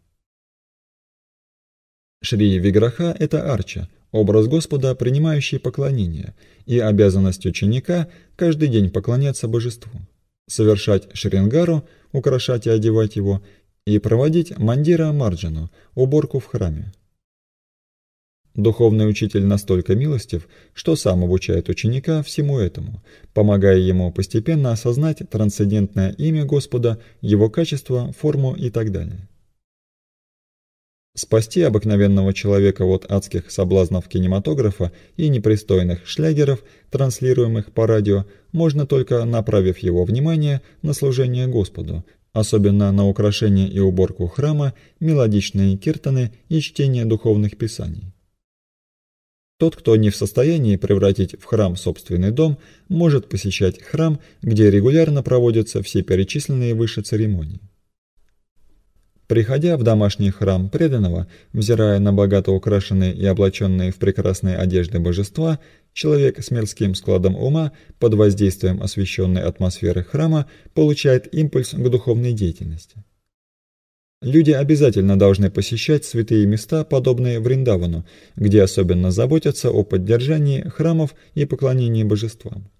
Speaker 1: Шри Виграха – это арча, образ Господа, принимающий поклонение, и обязанность ученика – каждый день поклоняться божеству, совершать шрингару, украшать и одевать его, и проводить мандира Марджану, уборку в храме. Духовный учитель настолько милостив, что сам обучает ученика всему этому, помогая ему постепенно осознать трансцендентное имя Господа, его качество, форму и так далее. Спасти обыкновенного человека от адских соблазнов кинематографа и непристойных шлягеров, транслируемых по радио, можно только направив его внимание на служение Господу, особенно на украшение и уборку храма, мелодичные киртаны и чтение духовных писаний. Тот, кто не в состоянии превратить в храм собственный дом, может посещать храм, где регулярно проводятся все перечисленные выше церемонии. Приходя в домашний храм преданного, взирая на богато украшенные и облаченные в прекрасные одежды божества, человек с мирским складом ума, под воздействием освященной атмосферы храма, получает импульс к духовной деятельности. Люди обязательно должны посещать святые места, подобные Вриндавану, где особенно заботятся о поддержании храмов и поклонении божествам.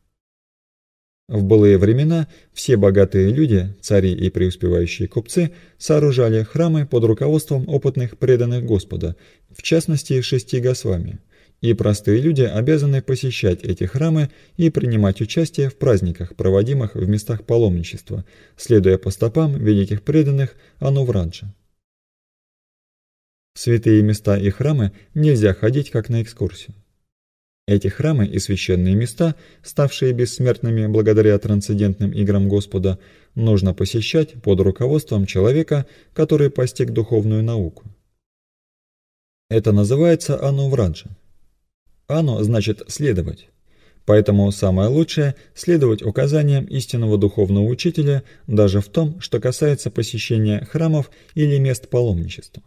Speaker 1: В былые времена все богатые люди, цари и преуспевающие купцы, сооружали храмы под руководством опытных преданных Господа, в частности шести госвами. И простые люди обязаны посещать эти храмы и принимать участие в праздниках, проводимых в местах паломничества, следуя по стопам великих преданных Анувранджа. В святые места и храмы нельзя ходить как на экскурсию. Эти храмы и священные места, ставшие бессмертными благодаря трансцендентным играм Господа, нужно посещать под руководством человека, который постиг духовную науку. Это называется анувраджа. Ану значит «следовать». Поэтому самое лучшее – следовать указаниям истинного духовного учителя даже в том, что касается посещения храмов или мест паломничества.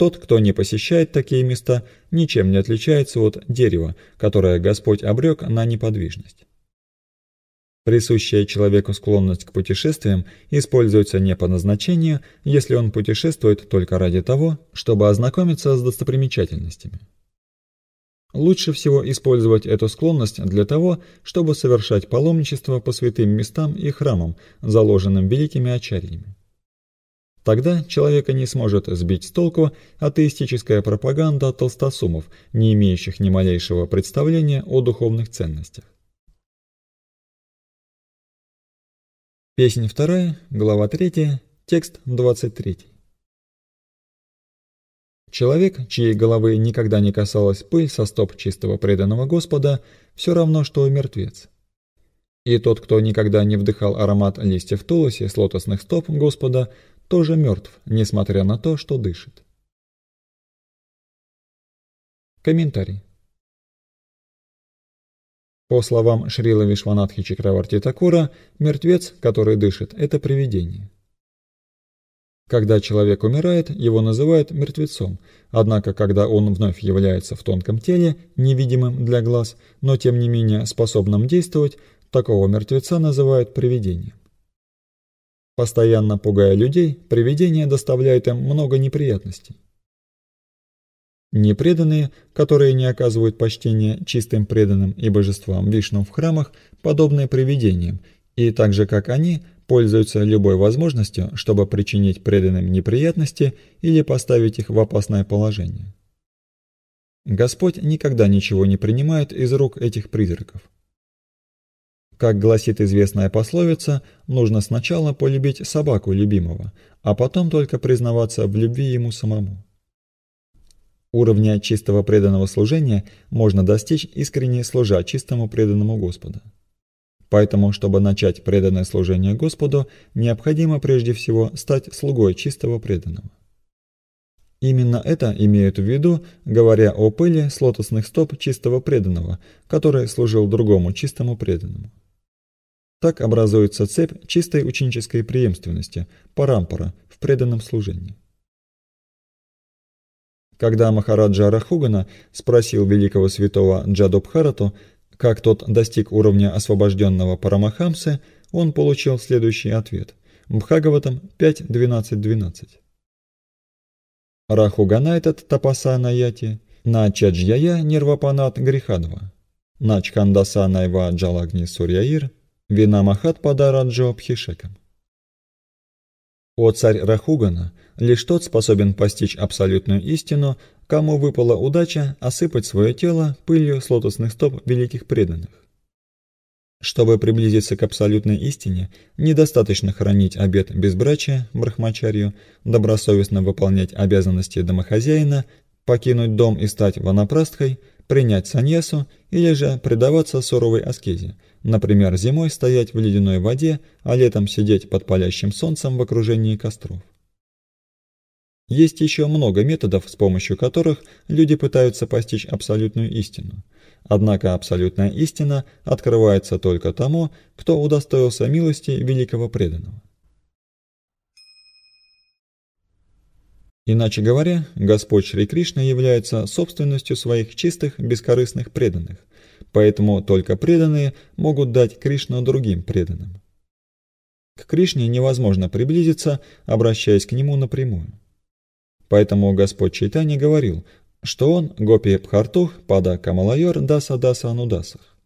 Speaker 1: Тот, кто не посещает такие места, ничем не отличается от дерева, которое Господь обрек на неподвижность. Присущая человеку склонность к путешествиям используется не по назначению, если он путешествует только ради того, чтобы ознакомиться с достопримечательностями. Лучше всего использовать эту склонность для того, чтобы совершать паломничество по святым местам и храмам, заложенным великими очариями. Тогда человека не сможет сбить с толку атеистическая пропаганда толстосумов, не имеющих ни малейшего
Speaker 3: представления о духовных ценностях. Песнь 2, глава 3, текст 23. Человек, чьей головы никогда не касалась пыль со стоп
Speaker 1: чистого преданного Господа, все равно, что мертвец. И тот, кто никогда не вдыхал аромат листьев тулоси с лотосных стоп Господа, тоже мертв, несмотря на
Speaker 2: то, что дышит. Комментарий. По словам Шрила Вишванатхи Чакраварти Такура,
Speaker 3: мертвец, который дышит, это привидение. Когда человек умирает,
Speaker 1: его называют мертвецом, однако когда он вновь является в тонком теле, невидимым для глаз, но тем не менее способным действовать, такого мертвеца называют привидением. Постоянно пугая людей, привидения доставляют им много неприятностей. Непреданные, которые не оказывают почтения чистым преданным и божествам Вишну в храмах, подобны привидениям, и так же как они, пользуются любой возможностью, чтобы причинить преданным неприятности или поставить их в опасное положение. Господь никогда ничего не принимает из рук этих призраков. Как гласит известная пословица, нужно сначала полюбить собаку любимого, а потом только признаваться в любви ему самому. Уровня чистого преданного служения можно достичь, искренне служа чистому преданному Господу. Поэтому, чтобы начать преданное служение Господу, необходимо прежде всего стать слугой чистого преданного. Именно это имеют в виду, говоря о пыли с лотосных стоп чистого преданного, который служил другому чистому преданному. Так образуется цепь чистой ученической преемственности, парампора, в преданном служении. Когда Махараджа Рахугана спросил великого святого Джадобхарату, как тот достиг уровня освобожденного Парамахамсы, он получил следующий ответ. Бхагаватам 5.12.12. Рахугана этот тапаса наяти, чаджьяя нервапанат грихадва, на начхандаса найва джалагни сурьяир, вина Махатпада Раджо Абхишеком. О царь Рахугана, лишь тот способен постичь абсолютную истину, кому выпала удача осыпать свое тело пылью с лотосных стоп великих преданных. Чтобы приблизиться к абсолютной истине, недостаточно хранить обет безбрачия, брахмачарью, добросовестно выполнять обязанности домохозяина, покинуть дом и стать ванапрастхой, принять саньясу или же предаваться суровой аскезе – Например, зимой стоять в ледяной воде, а летом сидеть под палящим солнцем в окружении костров. Есть еще много методов, с помощью которых люди пытаются постичь абсолютную истину. Однако абсолютная истина открывается только тому, кто удостоился милости великого преданного. Иначе говоря, Господь Шри Кришна является собственностью своих чистых, бескорыстных преданных, поэтому только преданные могут дать Кришну другим преданным. К Кришне невозможно приблизиться, обращаясь к нему напрямую. Поэтому Господь Чайтани говорил, что он Гопи Бхартух Пада Камалайор Даса Даса Анудасах,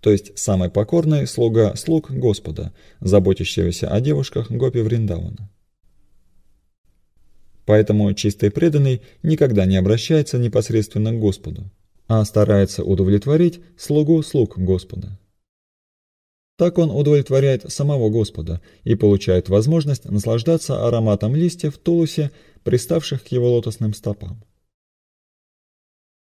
Speaker 1: то есть самый покорный слуга слуг Господа, заботящегося о девушках Гопи Вриндавана. Поэтому чистый преданный никогда не обращается непосредственно к Господу а старается удовлетворить слугу слуг Господа. Так он удовлетворяет самого Господа и получает возможность наслаждаться ароматом листьев тулусе, приставших к его лотосным стопам.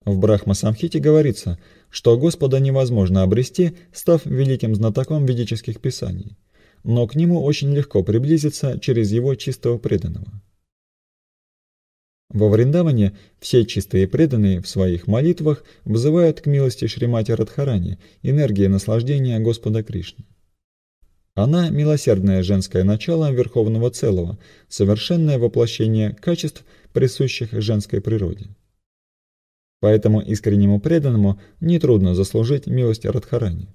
Speaker 1: В Брахма-самхите говорится, что Господа невозможно обрести, став великим знатоком ведических писаний, но к нему очень легко приблизиться через его чистого преданного. Во Вриндаване все чистые преданные в своих молитвах взывают к милости Шримати Радхарани, энергии наслаждения Господа Кришны. Она – милосердное женское начало Верховного Целого, совершенное воплощение качеств, присущих женской природе. Поэтому искреннему преданному нетрудно заслужить милость Радхарани.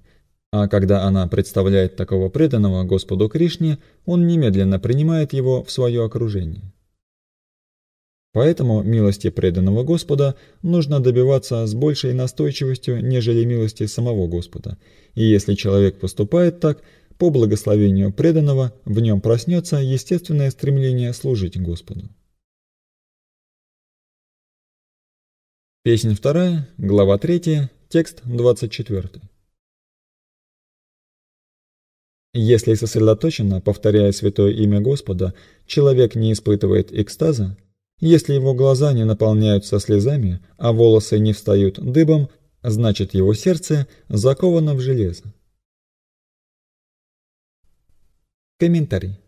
Speaker 1: А когда она представляет такого преданного Господу Кришне, он немедленно принимает его в свое окружение. Поэтому милости преданного Господа нужно добиваться с большей настойчивостью, нежели милости самого Господа. И если человек поступает так, по благословению
Speaker 3: преданного в нем проснется естественное стремление служить Господу.
Speaker 2: Песнь 2, глава 3, текст 24. Если
Speaker 1: сосредоточенно, повторяя святое имя Господа, человек не испытывает экстаза, если его глаза не наполняются слезами, а волосы не встают дыбом, значит
Speaker 2: его сердце заковано в железо. Комментарий.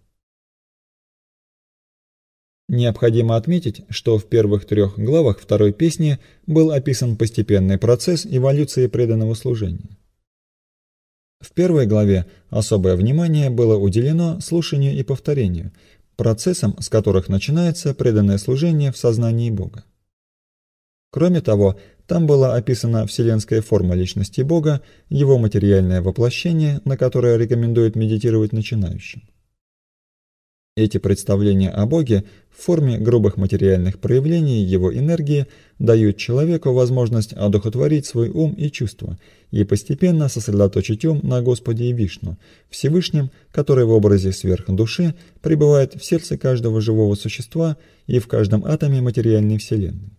Speaker 2: Необходимо
Speaker 1: отметить, что в первых трех главах второй песни был описан постепенный процесс эволюции преданного служения. В первой главе особое внимание было уделено слушанию и повторению, процессам, с которых начинается преданное служение в сознании Бога. Кроме того, там была описана вселенская форма личности Бога, его материальное воплощение, на которое рекомендует медитировать начинающим. Эти представления о Боге в форме грубых материальных проявлений его энергии дают человеку возможность одухотворить свой ум и чувства и постепенно сосредоточить ум на Господе и Вишну, Всевышнем, который в образе сверхдуши пребывает в сердце каждого живого существа и в каждом атоме материальной Вселенной.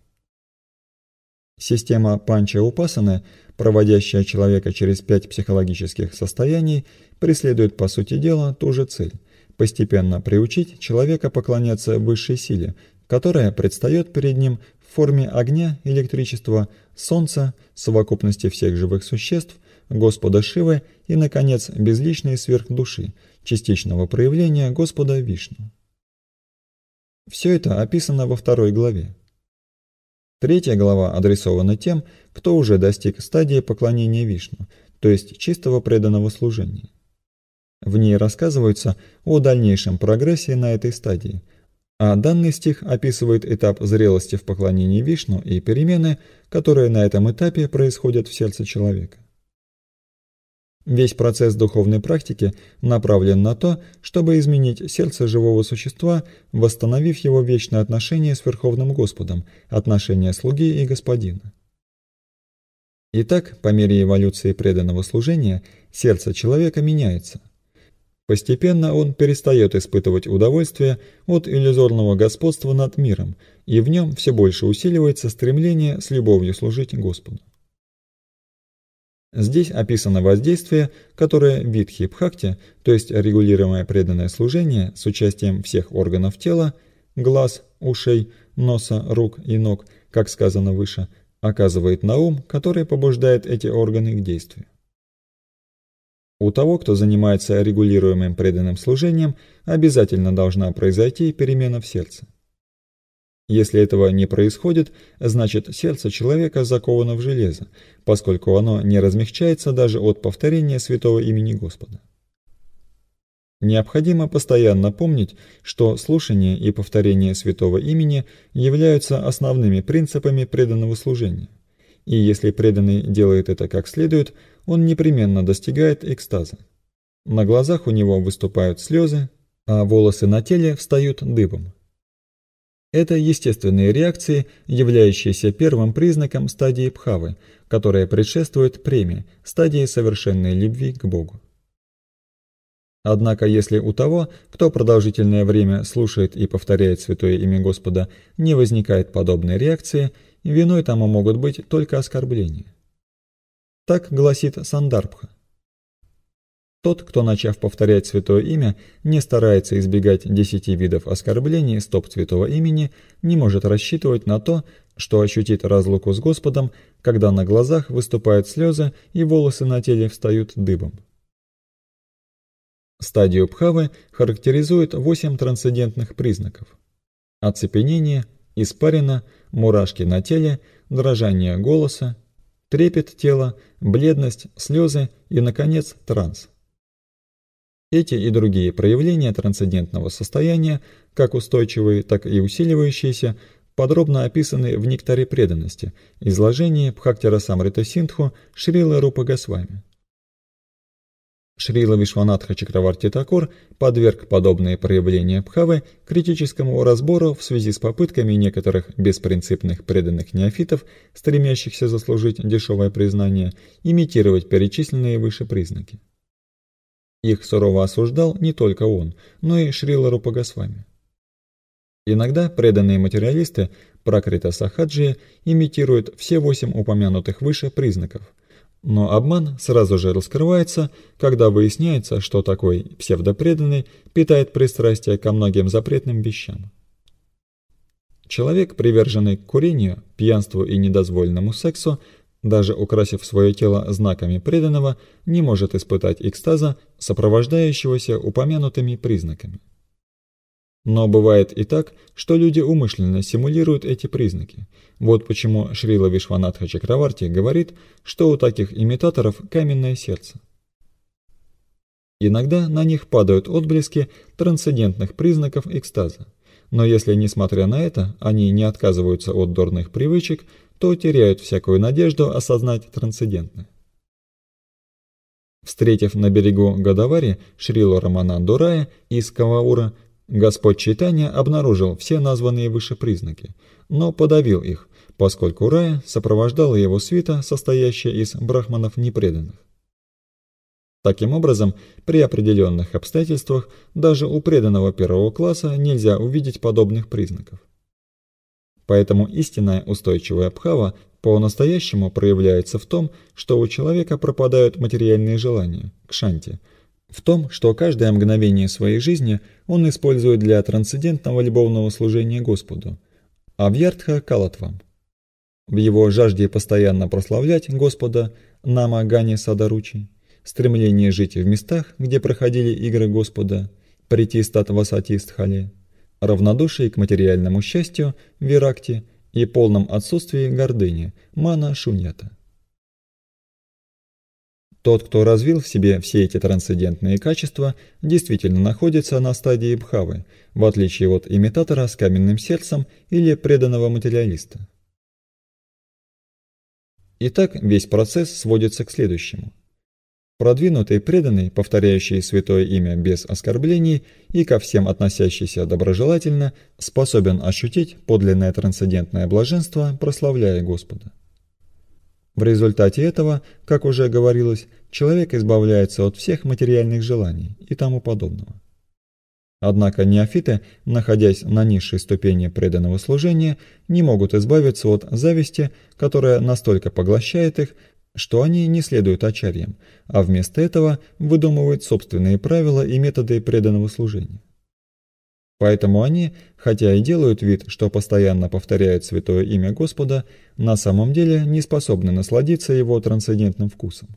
Speaker 1: Система панча-упасаны, проводящая человека через пять психологических состояний, преследует по сути дела ту же цель постепенно приучить человека поклоняться высшей силе, которая предстает перед ним в форме огня, электричества, солнца, совокупности всех живых существ, Господа Шивы и, наконец, безличной сверхдуши, частичного проявления Господа Вишну. Все это описано во второй главе. Третья глава адресована тем, кто уже достиг стадии поклонения Вишну, то есть чистого преданного служения. В ней рассказывается о дальнейшем прогрессе на этой стадии. А данный стих описывает этап зрелости в поклонении Вишну и перемены, которые на этом этапе происходят в сердце человека. Весь процесс духовной практики направлен на то, чтобы изменить сердце живого существа, восстановив его вечное отношение с Верховным Господом, отношение слуги и господина. Итак, по мере эволюции преданного служения, сердце человека меняется – Постепенно он перестает испытывать удовольствие от иллюзорного господства над миром, и в нем все больше усиливается стремление с любовью служить Господу. Здесь описано воздействие, которое Витхи Бхакти, то есть регулируемое преданное служение с участием всех органов тела, глаз, ушей, носа, рук и ног, как сказано выше, оказывает на ум, который побуждает эти органы к действию. У того, кто занимается регулируемым преданным служением, обязательно должна произойти перемена в сердце. Если этого не происходит, значит сердце человека заковано в железо, поскольку оно не размягчается даже от повторения святого имени Господа. Необходимо постоянно помнить, что слушание и повторение святого имени являются основными принципами преданного служения и если преданный делает это как следует, он непременно достигает экстаза. На глазах у него выступают слезы, а волосы на теле встают дыбом. Это естественные реакции, являющиеся первым признаком стадии пхавы, которая предшествует премии, стадии совершенной любви к Богу. Однако если у того, кто продолжительное время слушает и повторяет святое имя Господа, не возникает подобной реакции – Виной тому могут быть только оскорбления. Так гласит Сандарбха. Тот, кто, начав повторять святое имя, не старается избегать десяти видов оскорблений стоп святого имени, не может рассчитывать на то, что ощутит разлуку с Господом, когда на глазах выступают слезы и волосы на теле встают дыбом. Стадию Пхавы характеризует восемь трансцендентных признаков. Оцепенение, испарина, мурашки на теле, дрожание голоса, трепет тела, бледность, слезы и, наконец, транс. Эти и другие проявления трансцендентного состояния, как устойчивые, так и усиливающиеся, подробно описаны в «Нектаре преданности» изложении Бхактира Самрита Синдху Шрила Рупа Госвами. Шрила Вишванатха Чакраварти Такур подверг подобные проявления Пхавы критическому разбору в связи с попытками некоторых беспринципных преданных неофитов, стремящихся заслужить дешевое признание, имитировать перечисленные выше признаки. Их сурово осуждал не только он, но и Шрила Рупагасвами. Иногда преданные материалисты Пракрита Сахаджия имитируют все восемь упомянутых выше признаков – но обман сразу же раскрывается, когда выясняется, что такой псевдопреданный питает пристрастие ко многим запретным вещам. Человек, приверженный к курению, пьянству и недозволенному сексу, даже украсив свое тело знаками преданного, не может испытать экстаза, сопровождающегося упомянутыми признаками. Но бывает и так, что люди умышленно симулируют эти признаки. Вот почему Шрила Вишванатха Чакраварти говорит, что у таких имитаторов каменное сердце. Иногда на них падают отблески трансцендентных признаков экстаза. Но если, несмотря на это, они не отказываются от дурных привычек, то теряют всякую надежду осознать трансцендентное. Встретив на берегу Гадавари Шрилу Рамана Дурая из Каваура, Господь читания обнаружил все названные выше признаки, но подавил их, поскольку Рая сопровождала его свита, состоящая из брахманов непреданных. Таким образом, при определенных обстоятельствах даже у преданного первого класса нельзя увидеть подобных признаков. Поэтому истинная устойчивая бхава по-настоящему проявляется в том, что у человека пропадают материальные желания, кшанти. В том, что каждое мгновение своей жизни он использует для трансцендентного любовного служения Господу, а Вьяртха – Калатвам. В его жажде постоянно прославлять Господа Нама Гани Садаручи, стремлении жить в местах, где проходили игры Господа, прийти стат Васати Стхале, равнодушие к материальному счастью Виракти и полном отсутствии гордыни Мана Шунята. Тот, кто развил в себе все эти трансцендентные качества, действительно находится на стадии бхавы, в отличие от имитатора с каменным сердцем или преданного материалиста. Итак, весь процесс сводится к следующему. Продвинутый преданный, повторяющий святое имя без оскорблений и ко всем относящийся доброжелательно, способен ощутить подлинное трансцендентное блаженство, прославляя Господа. В результате этого, как уже говорилось, человек избавляется от всех материальных желаний и тому подобного. Однако неофиты, находясь на низшей ступени преданного служения, не могут избавиться от зависти, которая настолько поглощает их, что они не следуют ачарьям, а вместо этого выдумывают собственные правила и методы преданного служения. Поэтому они, хотя и делают вид, что постоянно повторяют святое имя Господа, на самом деле не способны насладиться его трансцендентным вкусом.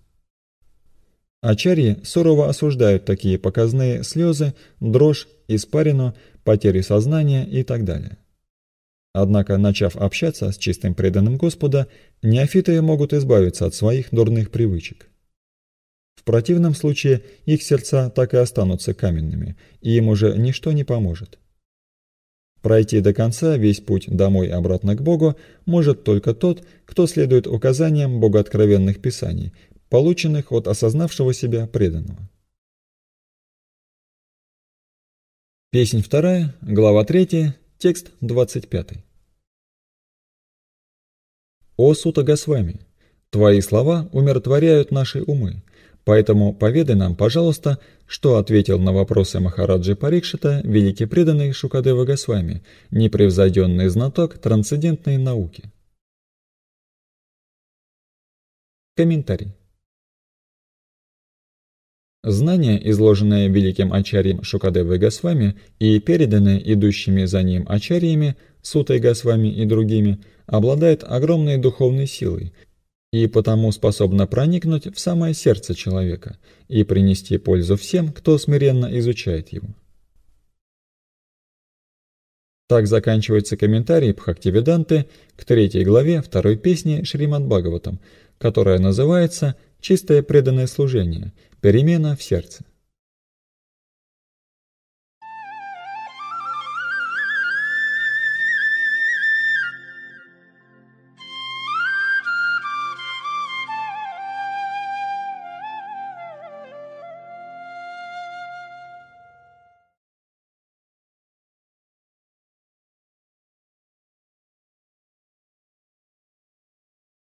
Speaker 1: Ачарьи сурово осуждают такие показные слезы, дрожь, испарину, потери сознания и так далее. Однако, начав общаться с чистым преданным Господа, неофиты могут избавиться от своих дурных привычек. В противном случае их сердца так и останутся каменными, и им уже ничто не поможет. Пройти до конца весь путь домой обратно к Богу может только тот, кто следует указаниям богооткровенных писаний,
Speaker 3: полученных от осознавшего себя преданного. Песнь вторая, глава 3, текст 25. «О Сута Госвами, Твои слова
Speaker 1: умиротворяют наши умы, Поэтому поведай нам, пожалуйста, что ответил на вопросы
Speaker 3: Махараджи Парикшита великий преданный Шукадева Госвами, непревзойденный знаток
Speaker 2: трансцендентной науки. Комментарий. Знания, изложенные великим ачарьем
Speaker 1: Шукадевой Госвами и переданные идущими за ним ачарьями, Сутой Госвами и другими, обладают огромной духовной силой, и потому способна проникнуть в самое сердце человека и принести пользу всем, кто смиренно изучает его. Так заканчивается комментарий Пхактивиданты к третьей главе второй песни Шримад Бхагаватам, которая называется «Чистое преданное служение. Перемена в сердце».